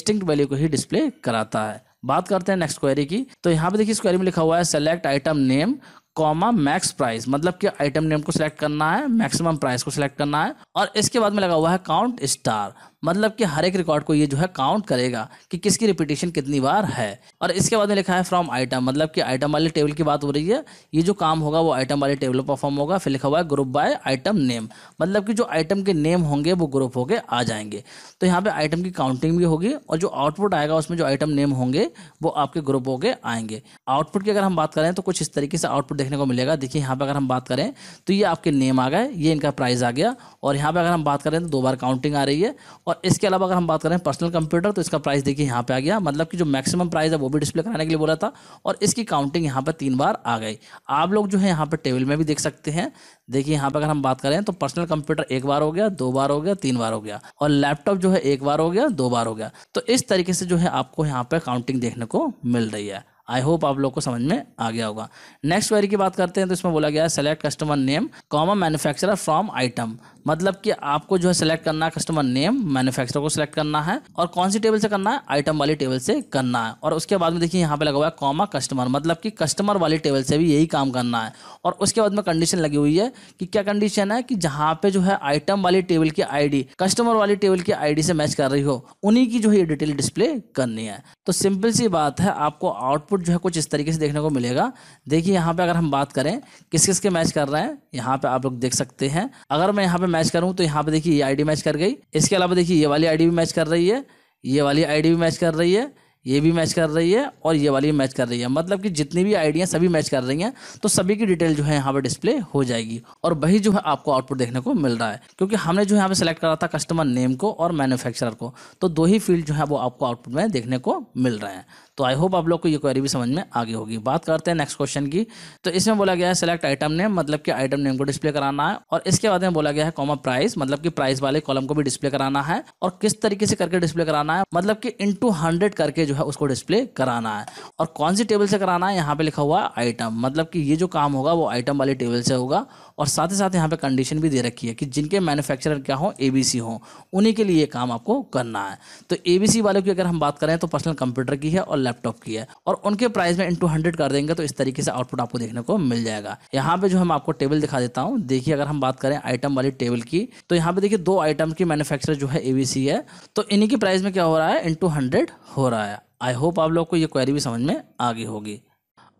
डिस्टिंक्ट वैल्यू को ही डिस्प्ले कराता है बात करते हैं नेक्स्ट क्वेरी की तो यहाँ पे देखिए इस क्वेरी में लिखा हुआ है select item name comma max price मतलब कि आइटम नेम को सिलेक्ट करना है मैक्सिमम प्राइस को सिलेक्ट करना है और इसके बाद में लगा हुआ है काउंट स्टार मतलब कि हर एक रिकॉर्ड को ये जो है काउंट करेगा कि किसकी रिपीटेशन कितनी बार है और इसके बाद में लिखा है फ्रॉम आइटम मतलब कि आइटम वाले टेबल की बात हो रही है ये जो काम होगा वो आइटम वाले टेबल परफॉर्म होगा फिर लिखा हुआ है ग्रुप बाय आइटम नेम मतलब कि जो आइटम के नेम होंगे वो ग्रुप होकर आ जाएंगे तो यहाँ पर आइटम की काउंटिंग भी होगी और जो आउटपुट आएगा उसमें जो आइटम नेम होंगे वो आपके ग्रुप होके आएंगे आउटपुट की अगर हम बात करें तो कुछ इस तरीके से आउटपुट देखने को मिलेगा देखिए यहाँ पर अगर हम बात करें तो ये आपके नेम आ गए ये इनका प्राइस आ गया और यहाँ पर अगर हम बात करें तो दो बार काउंटिंग आ रही है और इसके अलावा अगर हम बात करें पर्सनल कंप्यूटर तो इसका प्राइस देखिए यहाँ पे आ गया मतलब कि जो मैक्सिमम प्राइस है वो भी डिस्प्ले कराने के लिए बोला था और इसकी काउंटिंग यहाँ पर तीन बार आ गई आप लोग जो है यहाँ पर टेबल में भी देख सकते हैं देखिए यहाँ पर अगर हम बात करें तो पर्सनल कंप्यूटर एक बार हो गया दो बार हो गया तीन बार हो गया और लैपटॉप जो है एक बार हो गया दो बार हो गया तो इस तरीके से जो है आपको यहाँ पर काउंटिंग देखने को मिल रही है आई होप आप लोग को समझ में आ गया होगा नेक्स्ट क्वेरी की बात करते हैं तो इसमें बोला गया है select customer name common manufacturer from item मतलब कि आपको जो है सेलेक्ट करना है कस्टमर नेम मैन्युफैक्चरर को सिलेक्ट करना है और कौन सी टेबल से करना है आइटम वाली टेबल से करना है और उसके बाद में देखिए यहाँ पे लगा हुआ है कॉमा कस्टमर मतलब कि कस्टमर वाली टेबल से भी यही काम करना है और उसके बाद में कंडीशन लगी हुई है कि क्या कंडीशन है कि जहाँ पे जो है आइटम वाली टेबल की आई कस्टमर वाली टेबल की आईडी से मैच कर रही हो उन्हीं की जो है डिटेल डिस्प्ले करनी है तो सिंपल सी बात है आपको आउटपुट आउटपुट जो है कुछ इस तरीके से देखने को मिलेगा देखिए यहाँ पे अगर हम बात करें किस किस के मैच कर रहे हैं यहाँ पे आप लोग देख सकते हैं अगर मैं यहाँ पे मैच करूँ तो यहाँ पे देखिए ये आईडी मैच कर गई इसके अलावा देखिए ये वाली आईडी भी मैच कर रही है ये वाली आईडी भी मैच कर रही है ये भी मैच कर रही है और ये वाली मैच कर रही है मतलब कि जितनी भी आइडियाँ सभी मैच कर रही हैं तो सभी की डिटेल जो है यहाँ पर डिस्प्ले हो जाएगी और वही जो है आपको आउटपुट देखने को मिल रहा है क्योंकि हमने जो यहाँ पे सेलेक्ट करा था कस्टमर नेम को और मैन्युफैक्चरर को तो दो ही फील्ड जो है वो आपको आउटपुट में देखने को मिल रहे हैं तो आई होप आप लोग को ये क्वेरी भी समझ में आगे होगी बात करते हैं नेक्स्ट क्वेश्चन की तो इसमें बोला गया है सिलेक्ट आइटम नेम मतलब कि आइटम नेम को डिस्प्ले कराना है और इसके बाद में बोला गया है कॉमा प्राइस मतलब कि प्राइस वाले कॉलम को भी डिस्प्ले कराना है और किस तरीके से करके डिस्प्ले कराना है मतलब कि टू हंड्रेड करके जो है उसको डिस्प्ले कराना है और कौन सी टेबल से कराना है यहाँ पे लिखा हुआ आइटम मतलब कि ये जो काम होगा वो आइटम वाले टेबल से होगा और साथ ही साथ यहाँ पे कंडीशन भी दे रखी है कि जिनके मैन्युफैक्चरर क्या हो एबीसी हो उन्हीं के लिए ये काम आपको करना है तो एबीसी वालों की अगर हम बात करें तो पर्सनल कंप्यूटर की है और लैपटॉप की है और उनके प्राइस में इंटू हंड्रेड कर देंगे तो इस तरीके से आउटपुट आपको देखने को मिल जाएगा यहाँ पे जो हम आपको टेबल दिखा देता हूँ देखिए अगर हम बात करें आइटम वाली टेबल की तो यहाँ पे देखिए दो आइटम की मैन्युफैक्चर जो है एबीसी है तो इन्हीं की प्राइस में क्या हो रहा है इंटू हंड्रेड हो रहा है आई होप आप लोग को ये क्वेरी भी समझ में आ गई होगी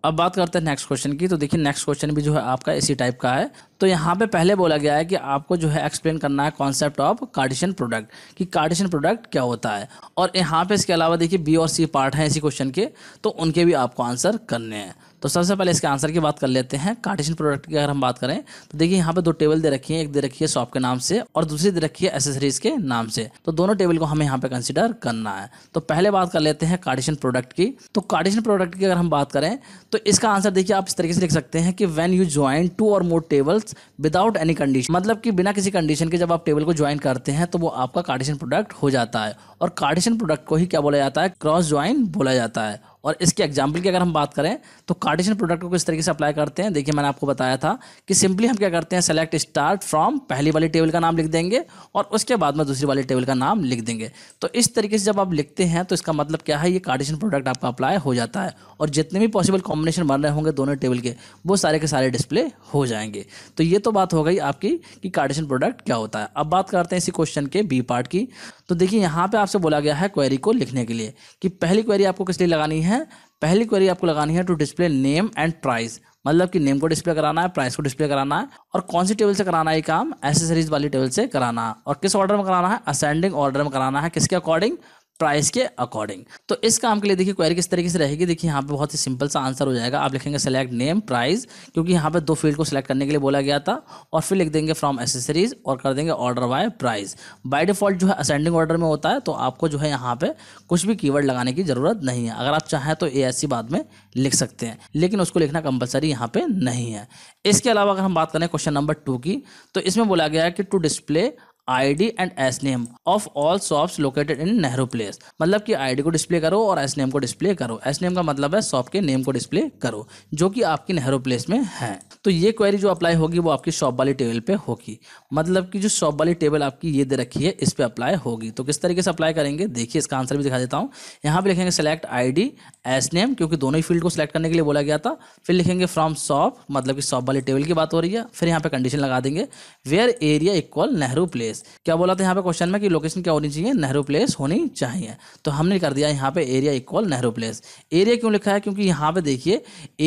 अब बात करते हैं नेक्स्ट क्वेश्चन की तो देखिए नेक्स्ट क्वेश्चन भी जो है आपका इसी टाइप का है तो यहाँ पे पहले बोला गया है कि आपको जो है एक्सप्लेन करना है कॉन्सेप्ट ऑफ कार्डिशन प्रोडक्ट कि कार्डिशन प्रोडक्ट क्या होता है और यहाँ पे इसके अलावा देखिए बी और सी पार्ट हैं इसी क्वेश्चन के तो उनके भी आपको आंसर करने हैं तो सबसे पहले इसके आंसर की बात कर लेते हैं कार्टेशियन प्रोडक्ट की अगर हम बात करें तो देखिए यहाँ पे दो टेबल दे रखी है एक दे रखी है शॉप के नाम से और दूसरी दे रखी है एसेसरीज के नाम से तो दोनों टेबल को हमें यहाँ पे कंसिडर करना है तो पहले बात कर लेते हैं कार्टेशियन प्रोडक्ट की तो कार्टेशियन प्रोडक्ट की अगर हम बात करें तो इसका आंसर देखिए आप इस तरीके से लिख सकते हैं कि वैन यू ज्वाइन टू और more tables without any condition मतलब कि बिना किसी कंडीशन के जब आप टेबल को ज्वाइन करते हैं तो वो आपका कार्टेशियन प्रोडक्ट हो जाता है और कार्टेशियन प्रोडक्ट को ही क्या बोला जाता है क्रॉस ज्वाइन बोला जाता है और इसके एग्जाम्पल की अगर हम बात करें तो कार्टिशन प्रोडक्ट को किस तरीके से अप्लाई करते हैं देखिए मैंने आपको बताया था कि सिंपली हम क्या करते हैं सेलेक्ट स्टार्ट फ्रॉम पहली वाली टेबल का नाम लिख देंगे और उसके बाद में दूसरी वाली टेबल का नाम लिख देंगे तो इस तरीके से जब आप लिखते हैं तो इसका मतलब क्या है ये कार्टिशन प्रोडक्ट आपका अप्लाई हो जाता है और जितने भी पॉसिबल कॉम्बिनेशन बन रहे होंगे दोनों टेबल के वो सारे के सारे डिस्प्ले हो जाएंगे तो ये तो बात हो गई आपकी कि कार्टिशन प्रोडक्ट क्या होता है अब बात करते हैं इसी क्वेश्चन के बी पार्ट की तो देखिए यहाँ पे आपसे बोला गया है क्वेरी को लिखने के लिए कि पहली क्वेरी आपको किस लिए लगानी है पहली क्वेरी आपको लगानी है to display name and price मतलब कि नेम को डिस्प्ले कराना है प्राइस को डिस्प्ले कराना है और कौन सी टेबल से कराना है ये काम एसेसरीज वाली टेबल से कराना है और किस ऑर्डर में कराना है असेंडिंग ऑर्डर में कराना है किसके अकॉर्डिंग प्राइस के अकॉर्डिंग तो इस काम के लिए देखिए क्वेरी किस तरीके से रहेगी देखिए यहाँ पे बहुत ही सिंपल सा आंसर हो जाएगा आप लिखेंगे सेलेक्ट नेम प्राइस क्योंकि यहाँ पे दो फील्ड को सिलेक्ट करने के लिए बोला गया था और फिर लिख देंगे फ्रॉम एसेसरीज और कर देंगे order by price by default जो है असेंडिंग ऑर्डर में होता है तो आपको जो है यहाँ पे कुछ भी कीवर्ड लगाने की जरूरत नहीं है अगर आप चाहें तो ए बाद में लिख सकते हैं लेकिन उसको लिखना कंपलसरी यहाँ पे नहीं है इसके अलावा अगर हम बात करें क्वेश्चन नंबर टू की तो इसमें बोला गया है कि to display ID and S name of all shops located in Nehru Place मतलब कि आईडी को डिस्प्ले करो और एस नेम को डिस्प्ले करो एस नेम का मतलब है शॉप के नेम को डिस्प्ले करो जो कि आपकी नेहरू प्लेस में है तो ये क्वेरी जो अप्लाई होगी वो आपकी शॉप वाली टेबल पे होगी मतलब कि जो शॉप वाली टेबल आपकी ये दे रखी है इस पर अप्लाई होगी तो किस तरीके से अप्लाई करेंगे देखिए इसका आंसर भी दिखा देता हूँ यहाँ पर लिखेंगे सेलेक्ट डी एस नेम क्योंकि दोनों ही फील्ड को सिलेक्ट करने के लिए बोला गया था फिर लिखेंगे फ्रॉम शॉप मतलब कि शॉप वाली टेबल की बात हो रही है फिर यहाँ पे कंडीशन लगा देंगे where area equal Nehru Place place क्या बोला था यहाँ पे क्वेश्चन में कि लोकेशन क्या होनी चाहिए नेहरू प्लेस होनी चाहिए तो हमने कर दिया यहाँ पे area equal Nehru Place area क्यों लिखा है क्योंकि यहाँ पे देखिए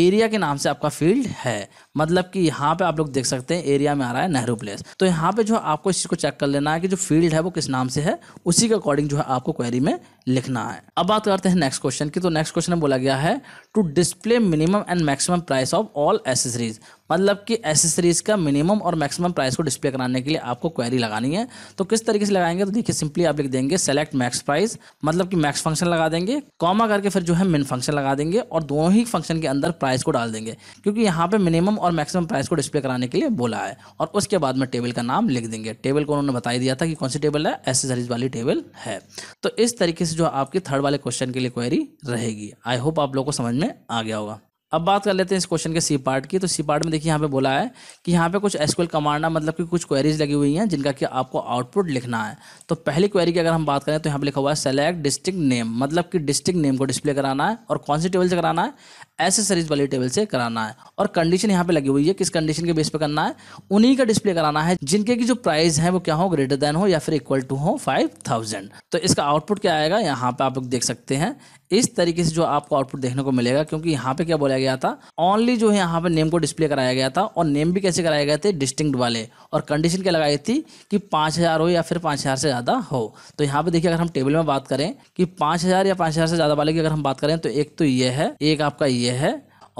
एरिया के नाम से आपका फील्ड है मतलब कि यहाँ पे आप लोग देख सकते हैं एरिया में आ रहा है नेहरू प्लेस तो यहाँ पे जो आपको इस चीज़ को चेक कर लेना है कि जो फील्ड है वो किस नाम से है उसी के अकॉर्डिंग जो है आपको क्वेरी में लिखना है अब बात करते हैं नेक्स्ट क्वेश्चन की तो नेक्स्ट क्वेश्चन में बोला गया है to display minimum and maximum price of all accessories मतलब कि एसेसरीज का मिनिमम और मैक्सिमम प्राइस को डिस्प्ले कराने के लिए आपको क्वेरी लगानी है तो किस तरीके से लगाएंगे तो देखिए सिंपली आप लिख देंगे सेलेक्ट मैक्स प्राइस मतलब कि मैक्स फंक्शन लगा देंगे कॉमा करके फिर जो है मिन फंक्शन लगा देंगे और दोनों ही फंक्शन के अंदर प्राइस को डाल देंगे क्योंकि यहाँ पे मिनिमम और मैक्सिमम प्राइस को डिस्प्ले कराने के लिए बोला है और उसके बाद में टेबल का नाम लिख देंगे टेबल को उन्होंने बताई दिया था कि कौन सी टेबल है एसेसरीज वाली टेबल है तो इस तरीके से जो आपकी थर्ड वाले क्वेश्चन के लिए क्वेरी रहेगी आई होप आप लोग को समझ में आ गया होगा अब बात कर लेते हैं इस क्वेश्चन के सी पार्ट की तो सी पार्ट में देखिए यहाँ पे बोला है कि यहाँ पे कुछ एसक्यूएल कमांड मतलब कि कुछ क्वेरीज लगी हुई हैं जिनका कि आपको आउटपुट लिखना है तो पहली क्वेरी की अगर हम बात करें तो यहाँ पे लिखा हुआ है सेलेक्ट डिस्ट्रिक्ट नेम मतलब कि डिस्ट्रिक्ट नेम को डिस्प्ले कराना है और कौन सी टेबल से कराना है एसेसरीज वाली टेबल से कराना है और कंडीशन यहाँ पे लगी हुई है किस कंडीशन के बेस पे करना है उन्हीं का डिस्प्ले कराना है जिनके की जो प्राइस है वो क्या हो ग्रेटर देन हो या फिर इक्वल टू हो फाइव थाउजेंड तो इसका आउटपुट क्या आएगा यहाँ पे आप लोग देख सकते हैं इस तरीके से जो आपको आउटपुट देखने को मिलेगा क्योंकि यहाँ पे क्या बोला गया था ओनली जो है यहाँ पे नेम को डिस्प्ले कराया गया था और नेम भी कैसे कराए गए थे डिस्टिंक्ट वाले और कंडीशन क्या लगाई थी कि पाँच हज़ार हो या फिर पाँच हज़ार से ज़्यादा हो तो यहाँ पे देखिए अगर हम टेबल में बात करें कि पाँच हज़ार या पाँच हज़ार से ज़्यादा वाले की अगर हम बात करें तो एक तो ये है एक आपका ये ये है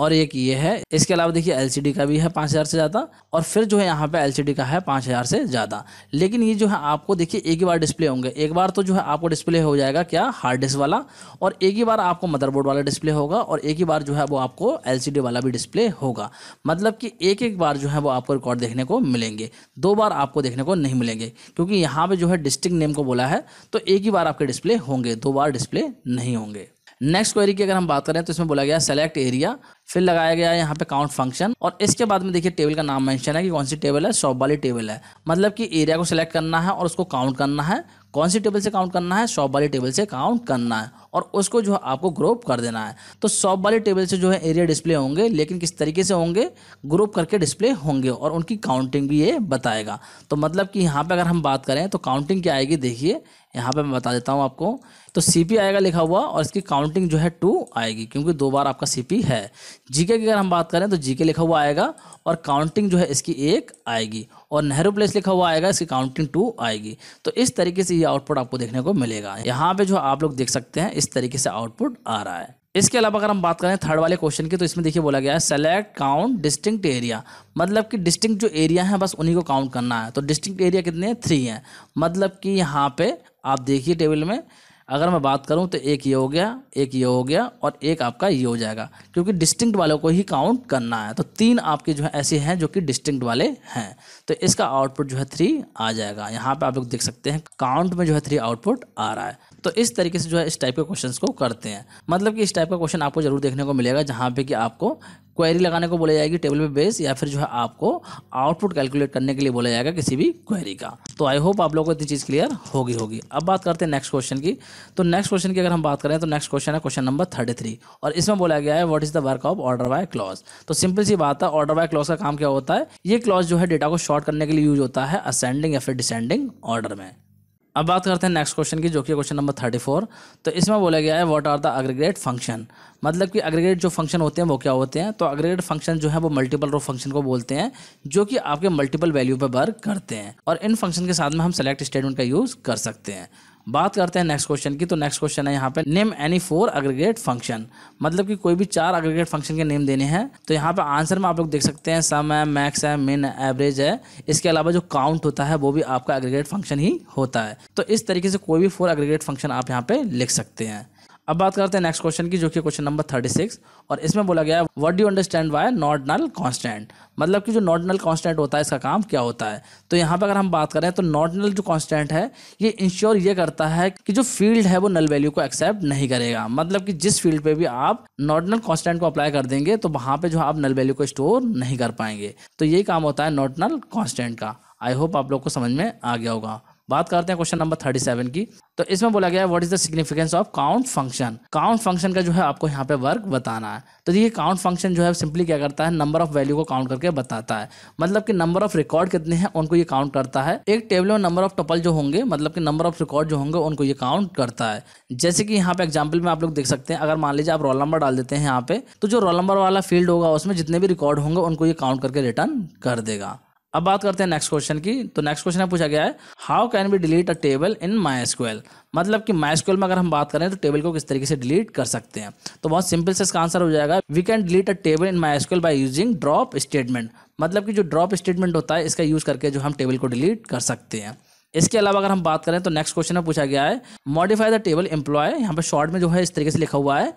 और एक ये है इसके अलावा देखिए एलसीडी का भी है पाँच हज़ार से ज़्यादा और फिर जो है यहाँ पे एलसीडी का है पाँच हज़ार से ज़्यादा लेकिन ये जो है आपको देखिए एक ही बार डिस्प्ले होंगे एक बार तो जो है आपको डिस्प्ले हो जाएगा क्या हार्ड डिस्क वाला और एक ही बार आपको मदरबोर्ड वाला डिस्प्ले होगा और एक ही बार जो है वो आपको एल वाला भी डिस्प्ले होगा मतलब कि एक एक बार जो है वो आपको रिकॉर्ड देखने को मिलेंगे दो बार आपको देखने को नहीं मिलेंगे क्योंकि यहाँ पर जो है डिस्ट्रिक्ट नेम को बोला है तो एक ही बार आपके डिस्प्ले होंगे दो बार डिस्प्ले नहीं होंगे नेक्स्ट क्वेरी की अगर हम बात करें तो इसमें बोला गया सेलेक्ट एरिया फिर लगाया गया यहाँ पे काउंट फंक्शन और इसके बाद में देखिए टेबल का नाम मेंशन है कि कौन सी टेबल है शॉप वाली टेबल है मतलब कि एरिया को सिलेक्ट करना है और उसको काउंट करना है कौन सी टेबल से काउंट करना है शॉप वाली टेबल से काउंट करना है और उसको जो है आपको ग्रुप कर देना है तो शॉप वाली टेबल से जो है एरिया डिस्प्ले होंगे लेकिन किस तरीके से होंगे ग्रुप करके डिस्प्ले होंगे और उनकी काउंटिंग भी ये बताएगा तो मतलब कि यहाँ पर अगर हम बात करें तो काउंटिंग क्या आएगी देखिए यहाँ पर मैं बता देता हूँ आपको तो सीपी आएगा लिखा हुआ और इसकी काउंटिंग जो है टू आएगी क्योंकि दो बार आपका सीपी है जीके की अगर हम बात करें तो जीके लिखा हुआ आएगा और काउंटिंग जो है इसकी एक आएगी और नेहरू प्लेस लिखा हुआ आएगा इसकी काउंटिंग टू आएगी तो इस तरीके से ये आउटपुट आपको देखने को मिलेगा यहाँ पे जो आप लोग देख सकते हैं इस तरीके से आउटपुट आ रहा है इसके अलावा अगर हम बात करें थर्ड वाले क्वेश्चन की तो इसमें देखिए बोला गया है सेलेक्ट काउंट डिस्टिंक्ट एरिया मतलब कि डिस्टिंक्ट जो एरिया है बस उन्हीं को काउंट करना है तो डिस्टिंक्ट एरिया कितने हैं थ्री हैं मतलब कि यहाँ पे आप देखिए टेबल में अगर मैं बात करूँ तो एक ये हो गया एक ये हो गया और एक आपका ये हो जाएगा क्योंकि डिस्टिंक्ट वालों को ही काउंट करना है तो तीन आपके जो है ऐसे हैं जो कि डिस्टिंक्ट वाले हैं तो इसका आउटपुट जो है थ्री आ जाएगा यहाँ पर आप लोग देख सकते हैं काउंट में जो है थ्री आउटपुट आ रहा है तो इस तरीके से जो है इस टाइप के क्वेश्चन को करते हैं मतलब कि इस टाइप का क्वेश्चन आपको जरूर देखने को मिलेगा जहाँ पे कि आपको क्वेरी लगाने को बोला जाएगी टेबल पे बेस या फिर जो है आपको आउटपुट कैलकुलेट करने के लिए बोला जाएगा किसी भी क्वेरी का तो आई होप आप लोगों को इतनी चीज़ क्लियर होगी होगी अब बात करते हैं नेक्स्ट क्वेश्चन की तो नेक्स्ट क्वेश्चन की अगर हम बात करें तो नेक्स्ट क्वेश्चन है क्वेश्चन नंबर थर्टी थ्री और इसमें बोला गया है what is the work of order by clause तो सिंपल सी बात है ऑर्डर बाय क्लॉज का काम क्या होता है ये क्लॉज जो है डेटा को शॉर्ट करने के लिए यूज होता है असेंडिंग या फिर डिसेंडिंग ऑर्डर में अब बात करते हैं नेक्स्ट क्वेश्चन की जो कि क्वेश्चन नंबर थर्टी फोर तो इसमें बोला गया है what are the aggregate function मतलब कि अग्रीगेट जो फंक्शन होते हैं वो क्या होते हैं तो अग्रीगेट फंक्शन जो है वो मल्टीपल रो फंक्शन को बोलते हैं जो कि आपके मल्टीपल वैल्यू पर वर्क करते हैं और इन फंक्शन के साथ में हम सेलेक्ट स्टेटमेंट का यूज़ कर सकते हैं बात करते हैं नेक्स्ट क्वेश्चन की तो नेक्स्ट क्वेश्चन है यहाँ पे name any four aggregate function मतलब कि कोई भी चार अग्रीगेट फंक्शन के नेम देने हैं तो यहाँ पे आंसर में आप लोग देख सकते हैं सम है मैक्स है मिन एवरेज है इसके अलावा जो काउंट होता है वो भी आपका अग्रीगेट फंक्शन ही होता है तो इस तरीके से कोई भी फोर अग्रीगेट फंक्शन आप यहाँ पे लिख सकते हैं अब बात करते हैं नेक्स्ट क्वेश्चन की जो कि क्वेश्चन नंबर थर्टी सिक्स और इसमें बोला गया है what do understand by null constant मतलब कि जो नल कांस्टेंट होता है इसका काम क्या होता है तो यहाँ पर अगर हम बात करें तो नल जो कांस्टेंट है ये इंश्योर ये करता है कि जो फील्ड है वो नल वैल्यू को एक्सेप्ट नहीं करेगा मतलब कि जिस फील्ड पे भी आप नल कॉन्स्टेंट को अप्लाई कर देंगे तो वहाँ पे जो आप नल वैल्यू को स्टोर नहीं कर पाएंगे तो यही काम होता है नल कॉन्स्टेंट का आई होप आप लोग को समझ में आ गया होगा बात करते हैं क्वेश्चन नंबर थर्टी सेवन की तो इसमें बोला गया है what is the significance of count function count function का जो है आपको यहाँ पे वर्क बताना है तो देखिए काउंट फंक्शन जो है सिंपली क्या करता है नंबर ऑफ वैल्यू को काउंट करके बताता है मतलब कि नंबर ऑफ रिकॉर्ड कितने हैं उनको ये काउंट करता है एक टेबल में नंबर ऑफ टपल जो होंगे मतलब कि नंबर ऑफ रिकॉर्ड जो होंगे उनको ये काउंट करता है जैसे कि यहाँ पे एग्जाम्पल में आप लोग देख सकते हैं अगर मान लीजिए आप रोल नंबर डाल देते हैं यहाँ पे तो जो रोल नंबर वाला फील्ड होगा उसमें जितने भी रिकॉर्ड होंगे उनको ये काउंट करके रिटर्न कर देगा अब बात करते हैं नेक्स्ट क्वेश्चन की तो नेक्स्ट क्वेश्चन पूछा गया है how can be delete a table in MySQL मतलब कि माई स्क्वेल में अगर हम बात करें तो टेबल को किस तरीके से डिलीट कर सकते हैं तो बहुत सिंपल से इसका आंसर हो जाएगा we can delete a table in MySQL by using drop statement मतलब कि जो ड्रॉप स्टेटमेंट होता है इसका यूज करके जो हम टेबल को डिलीट कर सकते हैं इसके अलावा अगर हम बात करें तो नेक्स्ट क्वेश्चन में पूछा गया है मॉडिफाई द टेबल एम्प्लॉय यहाँ पर शॉर्ट में जो है इस तरीके से लिखा हुआ है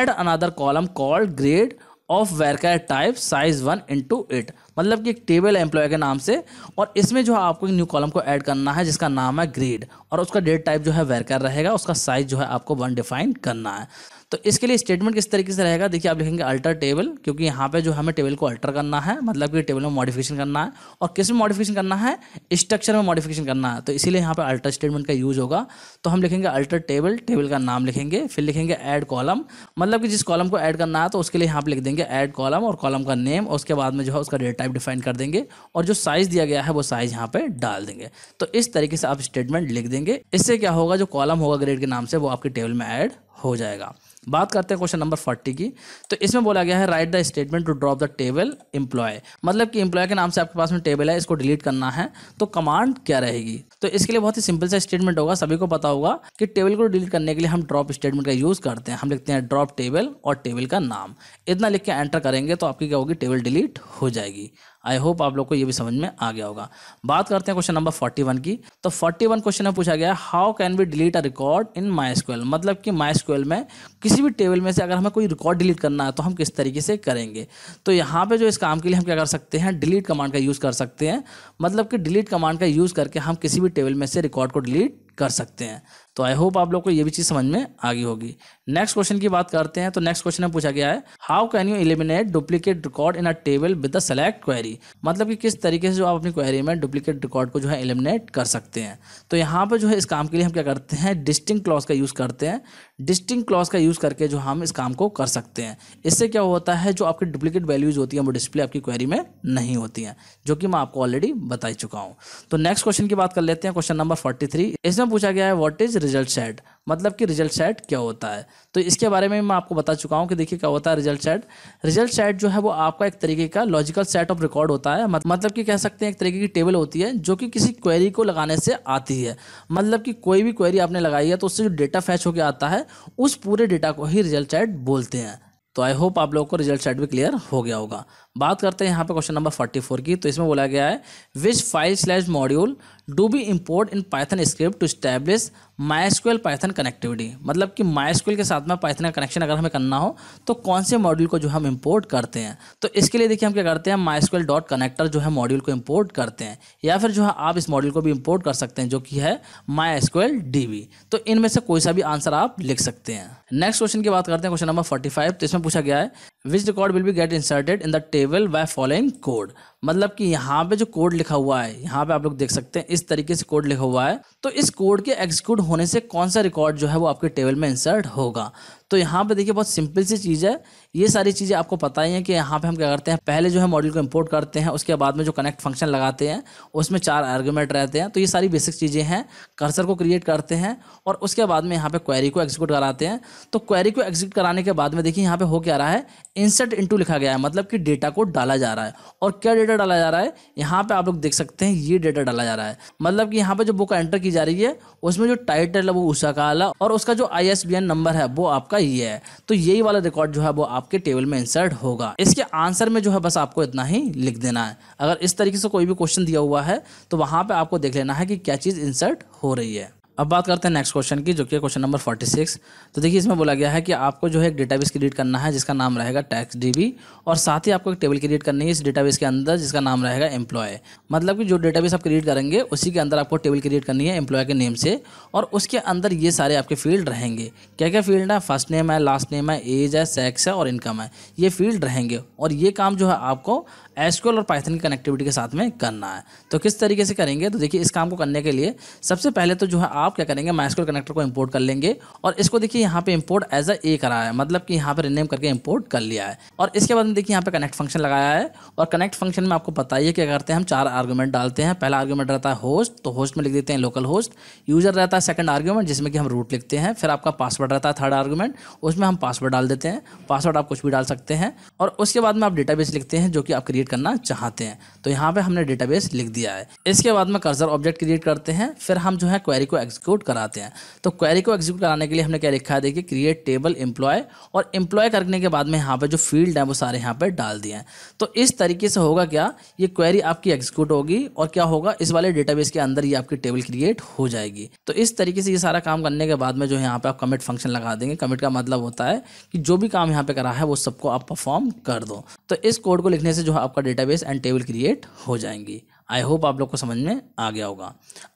add another column called grade of worker type size one into eight मतलब कि एक टेबल एम्प्लॉय के नाम से और इसमें जो है आपको एक न्यू कॉलम को ऐड करना है जिसका नाम है ग्रेड और उसका डेट टाइप जो है वर्कर रहेगा उसका साइज जो है आपको वन डिफाइन करना है तो इसके लिए स्टेटमेंट किस तरीके से रहेगा देखिए आप लिखेंगे अल्टर टेबल क्योंकि यहाँ पे जो हमें टेबल को अल्टर करना है मतलब कि टेबल में मॉडिफिकेशन करना है और किस में मॉडिफिकेशन करना है स्ट्रक्चर में मॉडिफिकेशन करना है तो इसीलिए यहाँ पर अल्टर स्टेटमेंट का यूज होगा तो हम लिखेंगे अल्टर टेबल टेबल का नाम लिखेंगे फिर लिखेंगे ऐड कॉलम मतलब कि जिस कॉलम को ऐड करना है तो उसके लिए यहाँ पर लिख देंगे ऐड कॉलम और कॉलम का नेम और उसके बाद में जो है उसका डेट टाइप डिफाइन कर देंगे और जो साइज दिया गया है वो साइज यहाँ पर डाल देंगे तो इस तरीके से आप स्टेटमेंट लिख देंगे इससे क्या होगा जो कॉलम होगा ग्रेड के नाम से वो आपके टेबल में ऐड हो जाएगा बात करते हैं क्वेश्चन नंबर फोर्टी की तो इसमें बोला गया है write the statement to drop the table employee मतलब कि एम्प्लॉय के नाम से आपके पास में टेबल है इसको डिलीट करना है तो कमांड क्या रहेगी तो इसके लिए बहुत ही सिंपल सा स्टेटमेंट होगा सभी को पता होगा कि टेबल को डिलीट करने के लिए हम ड्रॉप स्टेटमेंट का यूज़ करते हैं हम लिखते हैं ड्रॉप टेबल और टेबल का नाम इतना लिख के एंटर करेंगे तो आपकी क्या होगी टेबल डिलीट हो जाएगी आई होप आप लोग को ये भी समझ में आ गया होगा बात करते हैं क्वेश्चन नंबर फोर्टी वन की तो फोर्टी वन क्वेश्चन में पूछा गया how can we delete a record in MySQL मतलब कि माई स्क्वेल में किसी भी टेबल में से अगर हमें कोई रिकॉर्ड डिलीट करना है तो हम किस तरीके से करेंगे तो यहाँ पर जो इस काम के लिए हम क्या कर सकते हैं डिलीट कमांड का यूज़ कर सकते हैं मतलब कि डिलीट कमांड का यूज़ करके हम किसी भी टेबल में से रिकॉर्ड को डिलीट कर सकते हैं तो आई होप आप लोग को ये भी चीज़ समझ में आ गई होगी नेक्स्ट क्वेश्चन की बात करते हैं तो नेक्स्ट क्वेश्चन में पूछा गया है how can you eliminate duplicate record in a table with the select query मतलब कि किस तरीके से जो आप अपनी क्वेरी में डुप्लीकेट रिकॉर्ड को जो है एलिमिनेट कर सकते हैं तो यहाँ पर जो है इस काम के लिए हम क्या करते हैं डिस्टिंग क्लॉज का यूज़ करते हैं डिस्टिंग क्लॉज का यूज़ करके जो हम इस काम को कर सकते हैं इससे क्या होता है जो आपकी डुप्लीकेट वैल्यूज़ होती हैं वो डिस्प्ले आपकी क्वेरी में नहीं होती हैं जो कि मैं आपको ऑलरेडी बताई चुका हूँ तो नेक्स्ट क्वेश्चन की बात कर लेते हैं क्वेश्चन नंबर फोर्टी थ्री इसमें पूछा गया है वॉट इज रिजल्ट सेट मतलब कि रिजल्ट सेट क्या होता है तो इसके बारे में मैं आपको बता चुका हूँ कि देखिए क्या होता है रिजल्ट सेट रिजल्ट सेट जो है वो आपका एक तरीके का लॉजिकल सेट ऑफ रिकॉर्ड होता है मतलब कि कह सकते हैं एक तरीके की टेबल होती है जो कि किसी क्वेरी को लगाने से आती है मतलब कि कोई भी क्वेरी आपने लगाई है तो उससे जो डेटा फैच होकर आता है उस पूरे डेटा को ही रिजल्ट सेट बोलते हैं तो आई होप आप लोगों को रिजल्ट सेट भी क्लियर हो गया होगा बात करते हैं यहाँ पे क्वेश्चन नंबर फोर्टी फोर की तो इसमें बोला गया है which file slash module do be import in Python script to establish MySQL Python connectivity मतलब कि माइस्क्यूएल के साथ में पाइथन का कनेक्शन अगर हमें करना हो तो कौन से मॉड्यूल को जो हम इम्पोर्ट करते हैं तो इसके लिए देखिए हम क्या करते हैं माइस्क्यूएल डॉट कनेक्टर जो है मॉड्यूल को इम्पोर्ट करते हैं या फिर जो है आप इस मॉड्यूल को भी इम्पोर्ट कर सकते हैं जो कि है माई डी डी तो इनमें से कोई सा भी आंसर आप लिख सकते हैं नेक्स्ट क्वेश्चन की बात करते हैं क्वेश्चन नंबर फोर्टी फाइव तो इसमें पूछा गया है which record will be get inserted in the table by following code मतलब कि यहाँ पे जो कोड लिखा हुआ है यहाँ पे आप लोग देख सकते हैं इस तरीके से कोड लिखा हुआ है तो इस कोड के एग्जीक्यूट होने से कौन सा रिकॉर्ड जो है वो आपके टेबल में इंसर्ट होगा तो यहाँ पे देखिए बहुत सिंपल सी चीज़ है ये सारी चीज़ें आपको पता ही है कि यहाँ पे हम क्या करते हैं पहले जो है मॉड्यूल को इम्पोर्ट करते हैं उसके बाद में जो कनेक्ट फंक्शन लगाते हैं उसमें चार आर्ग्यूमेंट रहते हैं तो ये सारी बेसिक चीज़ें हैं कर्सर को क्रिएट करते हैं और उसके बाद में यहाँ पे क्वेरी को एग्जीक्यूट कराते हैं तो क्वेरी को एग्जीक्यूट कराने के बाद में देखिए यहाँ पे हो क्या रहा है इंसर्ट इंटू लिखा गया है मतलब कि डेटा को डाला जा रहा है और क्या डेटा डाला जा रहा है यहाँ पे आप लोग देख सकते हैं ये डेटा डाला जा रहा है मतलब कि यहाँ पे जो बुक एंटर की जा रही है उसमें जो टाइटल है वो उषा का और उसका जो आई नंबर है वो आपका ये है तो यही वाला रिकॉर्ड जो है वो आप आपके टेबल में इंसर्ट होगा इसके आंसर में जो है बस आपको इतना ही लिख देना है अगर इस तरीके से कोई भी क्वेश्चन दिया हुआ है तो वहां पर आपको देख लेना है कि क्या चीज़ इंसर्ट हो रही है अब बात करते हैं नेक्स्ट क्वेश्चन की जो कि क्वेश्चन नंबर फोर्टी सिक्स तो देखिए इसमें बोला गया है कि आपको जो है एक डेटाबेस क्रिएट करना है जिसका नाम रहेगा टैक्स डीबी और साथ ही आपको एक टेबल क्रिएट करनी है इस डेटाबेस के अंदर जिसका नाम रहेगा एम्प्लॉय मतलब कि जो डेटाबेस आप क्रिएट करेंगे उसी के अंदर आपको टेबल क्रिएट करनी है एम्प्लॉय के नेम से और उसके अंदर ये सारे आपके फील्ड रहेंगे क्या क्या फील्ड है फर्स्ट नेम है लास्ट नेम है एज है सेक्स है और इनकम है ये फील्ड रहेंगे और ये काम जो है आपको एसक्यूएल और पाइथन की कनेक्टिविटी के साथ में करना है तो किस तरीके से करेंगे तो देखिए इस काम को करने के लिए सबसे पहले तो जो है आप क्या करेंगे माइस्क्यूएल कनेक्टर को इंपोर्ट कर लेंगे और इसको देखिए यहाँ पे इंपोर्ट एज अ ए करा है मतलब कि यहाँ पर रिनेम करके इंपोर्ट कर लिया है और इसके बाद में देखिए यहाँ पे कनेक्ट फंक्शन लगाया है और कनेक्ट फंक्शन में आपको पता ही है क्या करते हैं हम चार आर्गूमेंट डालते हैं पहला आर्ग्यूमेंट रहता है होस्ट तो होस्ट में लिख देते हैं लोकल होस्ट यूजर रहता है सेकंड आर्ग्यूमेंट जिसमें कि हम रूट लिखते हैं फिर आपका पासवर्ड रहता है थर्ड आर्गूमेंट उसमें हम पासवर्ड डाल देते हैं पासवर्ड आप कुछ भी डाल सकते हैं और उसके बाद में आप डेटाबेस लिखते हैं जो कि आप क्रिएट क्रिएट करना चाहते हैं तो यहाँ पे हमने डेटाबेस लिख दिया है इसके बाद में कर्जर ऑब्जेक्ट क्रिएट करते हैं फिर हम जो है क्वेरी को एग्जीक्यूट कराते हैं तो क्वेरी को एग्जीक्यूट कराने के लिए हमने क्या लिखा है देखिए क्रिएट टेबल एम्प्लॉय और एम्प्लॉय करने के बाद में यहाँ पर जो फील्ड है वो सारे यहाँ पर डाल दिए हैं तो इस तरीके से होगा क्या ये क्वेरी आपकी एग्जीक्यूट होगी और क्या होगा इस वाले डेटाबेस के अंदर ये आपकी टेबल क्रिएट हो जाएगी तो इस तरीके से ये सारा काम करने के बाद में जो है यहाँ पर आप कमिट फंक्शन लगा देंगे कमिट का मतलब होता है कि जो भी काम यहाँ पर करा है वो सबको आप परफॉर्म कर दो तो इस कोड को लिखने से जो है आपका डेटाबेस एंड टेबल क्रिएट हो जाएंगी आई होप आप लोग को समझ में आ गया होगा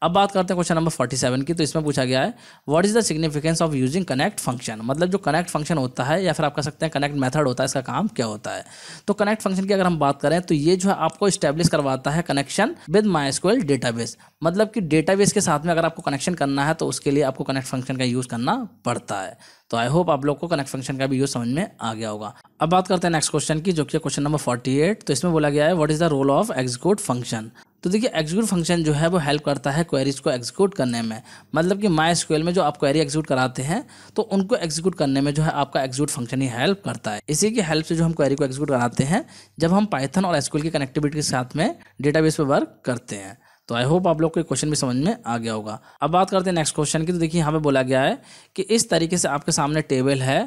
अब बात करते हैं क्वेश्चन नंबर फोर्टी सेवन की तो इसमें पूछा गया है what is the significance of using connect function मतलब जो कनेक्ट फंक्शन होता है या फिर आप कह सकते हैं कनेक्ट मेथड होता है इसका काम क्या होता है तो कनेक्ट फंक्शन की अगर हम बात करें तो ये जो है आपको स्टेब्लिश करवाता है कनेक्शन विद माइस्क्वेल डेटाबेस मतलब कि डेटाबेस के साथ में अगर आपको कनेक्शन करना है तो उसके लिए आपको कनेक्ट फंक्शन का यूज़ करना पड़ता है तो आई होप आप लोग को कनेक्ट फंक्शन का भी यूज समझ में आ गया होगा अब बात करते हैं नेक्स्ट क्वेश्चन की जो कि क्वेश्चन नंबर फोर्टी एट तो इसमें बोला गया है what is the role of execute function तो देखिए एग्जीक्यूट फंक्शन जो है वो हेल्प करता है क्वेरीज को एग्जीक्यूट करने में मतलब कि माई स्क्वेल में जो आप क्वेरी एग्जीक्यूट कराते हैं तो उनको एग्जीक्यूट करने में जो है आपका एग्जीक्यूट फंक्शन ही हेल्प करता है इसी की हेल्प से जो हम क्वेरी को एग्जीक्यूट कराते हैं जब हम पाइथन और एसक्यूएल की कनेक्टिविटी के साथ में डेटाबेस पर वर्क करते हैं तो आई होप आप लोग को क्वेश्चन भी समझ में आ गया होगा अब बात करते हैं नेक्स्ट क्वेश्चन की तो देखिए यहाँ पे बोला गया है कि इस तरीके से आपके सामने टेबल है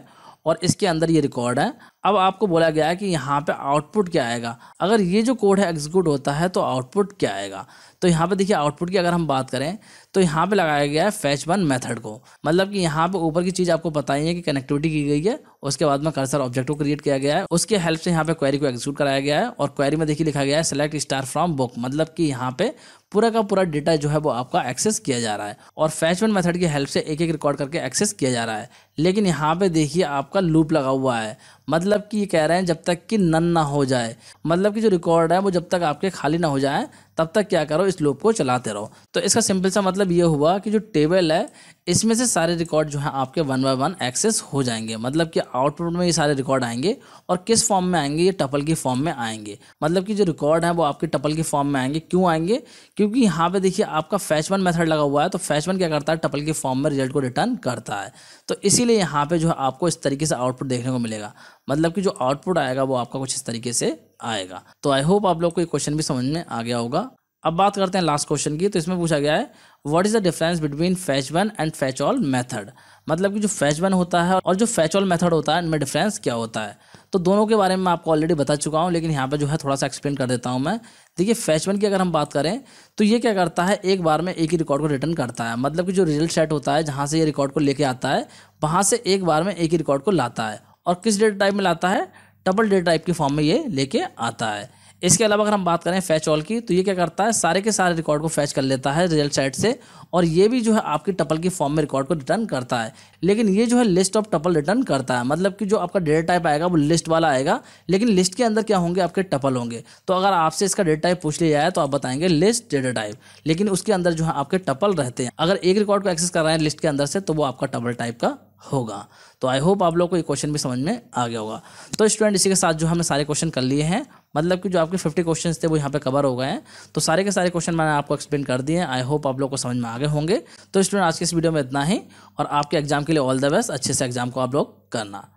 और इसके अंदर ये रिकॉर्ड है अब आपको बोला गया है कि यहाँ पे आउटपुट क्या आएगा अगर ये जो कोड है एग्जीक्यूट होता है तो आउटपुट क्या आएगा तो यहाँ पे देखिए आउटपुट की अगर हम बात करें तो यहाँ पे लगाया गया है फैच वन मेथड को मतलब कि यहाँ पे ऊपर की चीज़ आपको बताई है कि कनेक्टिविटी की गई है उसके बाद में कर्सर ऑब्जेक्ट को क्रिएट किया गया है उसके हेल्प से यहाँ पे क्वेरी को एग्जीक्यूट कराया गया है और क्वेरी में देखिए लिखा गया है सेलेक्ट स्टार फ्रॉम बुक मतलब कि यहाँ पे पूरा का पूरा डेटा जो है वो आपका एक्सेस किया जा रहा है और फैचमेंट मेथड की हेल्प से एक एक रिकॉर्ड करके एक्सेस किया जा रहा है लेकिन यहाँ पे देखिए आपका लूप लगा हुआ है मतलब कि ये कह रहे हैं जब तक कि नन ना हो जाए मतलब कि जो रिकॉर्ड है वो जब तक आपके खाली ना हो जाए तब तक क्या करो इस लूप को चलाते रहो तो इसका सिंपल सा मतलब ये हुआ कि जो टेबल है इसमें से सारे रिकॉर्ड जो है आपके वन बाय वन एक्सेस हो जाएंगे मतलब कि आउटपुट में ये सारे रिकॉर्ड आएंगे और किस फॉर्म में आएंगे ये टपल की फॉर्म में आएंगे मतलब कि जो रिकॉर्ड है वो आपके टपल की फॉर्म में आएंगे क्यों आएंगे क्योंकि यहाँ पे देखिए आपका फैच वन मेथड लगा हुआ है तो फैच वन क्या करता है टपल के फॉर्म में रिजल्ट को रिटर्न करता है तो इसीलिए यहाँ पे जो है आपको इस तरीके से आउटपुट देखने को मिलेगा मतलब कि जो आउटपुट आएगा वो आपका कुछ इस तरीके से आएगा तो आई होप आप लोग को ये क्वेश्चन भी समझ में आ गया होगा अब बात करते हैं लास्ट क्वेश्चन की तो इसमें पूछा गया है what is the difference between fetch one and fetch all method मतलब कि जो फैच वन होता है और जो फैच ऑल मेथड होता है इनमें डिफरेंस क्या होता है तो दोनों के बारे में मैं आपको ऑलरेडी बता चुका हूँ लेकिन यहाँ पर जो है थोड़ा सा एक्सप्लेन कर देता हूँ मैं देखिए फैचमैन की अगर हम बात करें तो ये क्या करता है एक बार में एक ही रिकॉर्ड को रिटर्न करता है मतलब कि जो रिजल्ट सेट होता है जहाँ से ये रिकॉर्ड को लेके आता है वहाँ से एक बार में एक ही रिकॉर्ड को लाता है और किस डेट टाइप में लाता है डबल डेट टाइप के फॉर्म में ये लेके आता है इसके अलावा अगर हम बात करें फैच ऑल की तो ये क्या करता है सारे के सारे रिकॉर्ड को फैच कर लेता है रिजल्ट सेट से और ये भी जो है आपकी टपल की फॉर्म में रिकॉर्ड को रिटर्न करता है लेकिन ये जो है लिस्ट ऑफ टपल रिटर्न करता है मतलब कि जो आपका डेटा टाइप आएगा वो लिस्ट वाला आएगा लेकिन लिस्ट के अंदर क्या होंगे आपके टपल होंगे तो अगर आपसे इसका डेटा टाइप पूछ लिया जाए तो आप बताएंगे लिस्ट डेटा टाइप लेकिन उसके अंदर जो है आपके टपल रहते हैं अगर एक रिकॉर्ड को एक्सेस कर रहे हैं लिस्ट के अंदर से तो वो आपका टपल टाइप का होगा तो आई होप आप लोग को ये क्वेश्चन भी समझ में आ गया होगा तो स्टूडेंट इसी के साथ जो हमने सारे क्वेश्चन कर लिए हैं मतलब कि जो आपके फिफ्टी क्वेश्चन थे वो यहाँ पे कवर हो गए हैं तो सारे के सारे क्वेश्चन मैंने आपको एक्सप्लेन कर दिए हैं आई होप आप लोग को समझ में आ गए होंगे तो स्टूडेंट आज के इस वीडियो में इतना ही और आपके एग्जाम के लिए ऑल द बेस्ट अच्छे से एग्जाम को आप लोग करना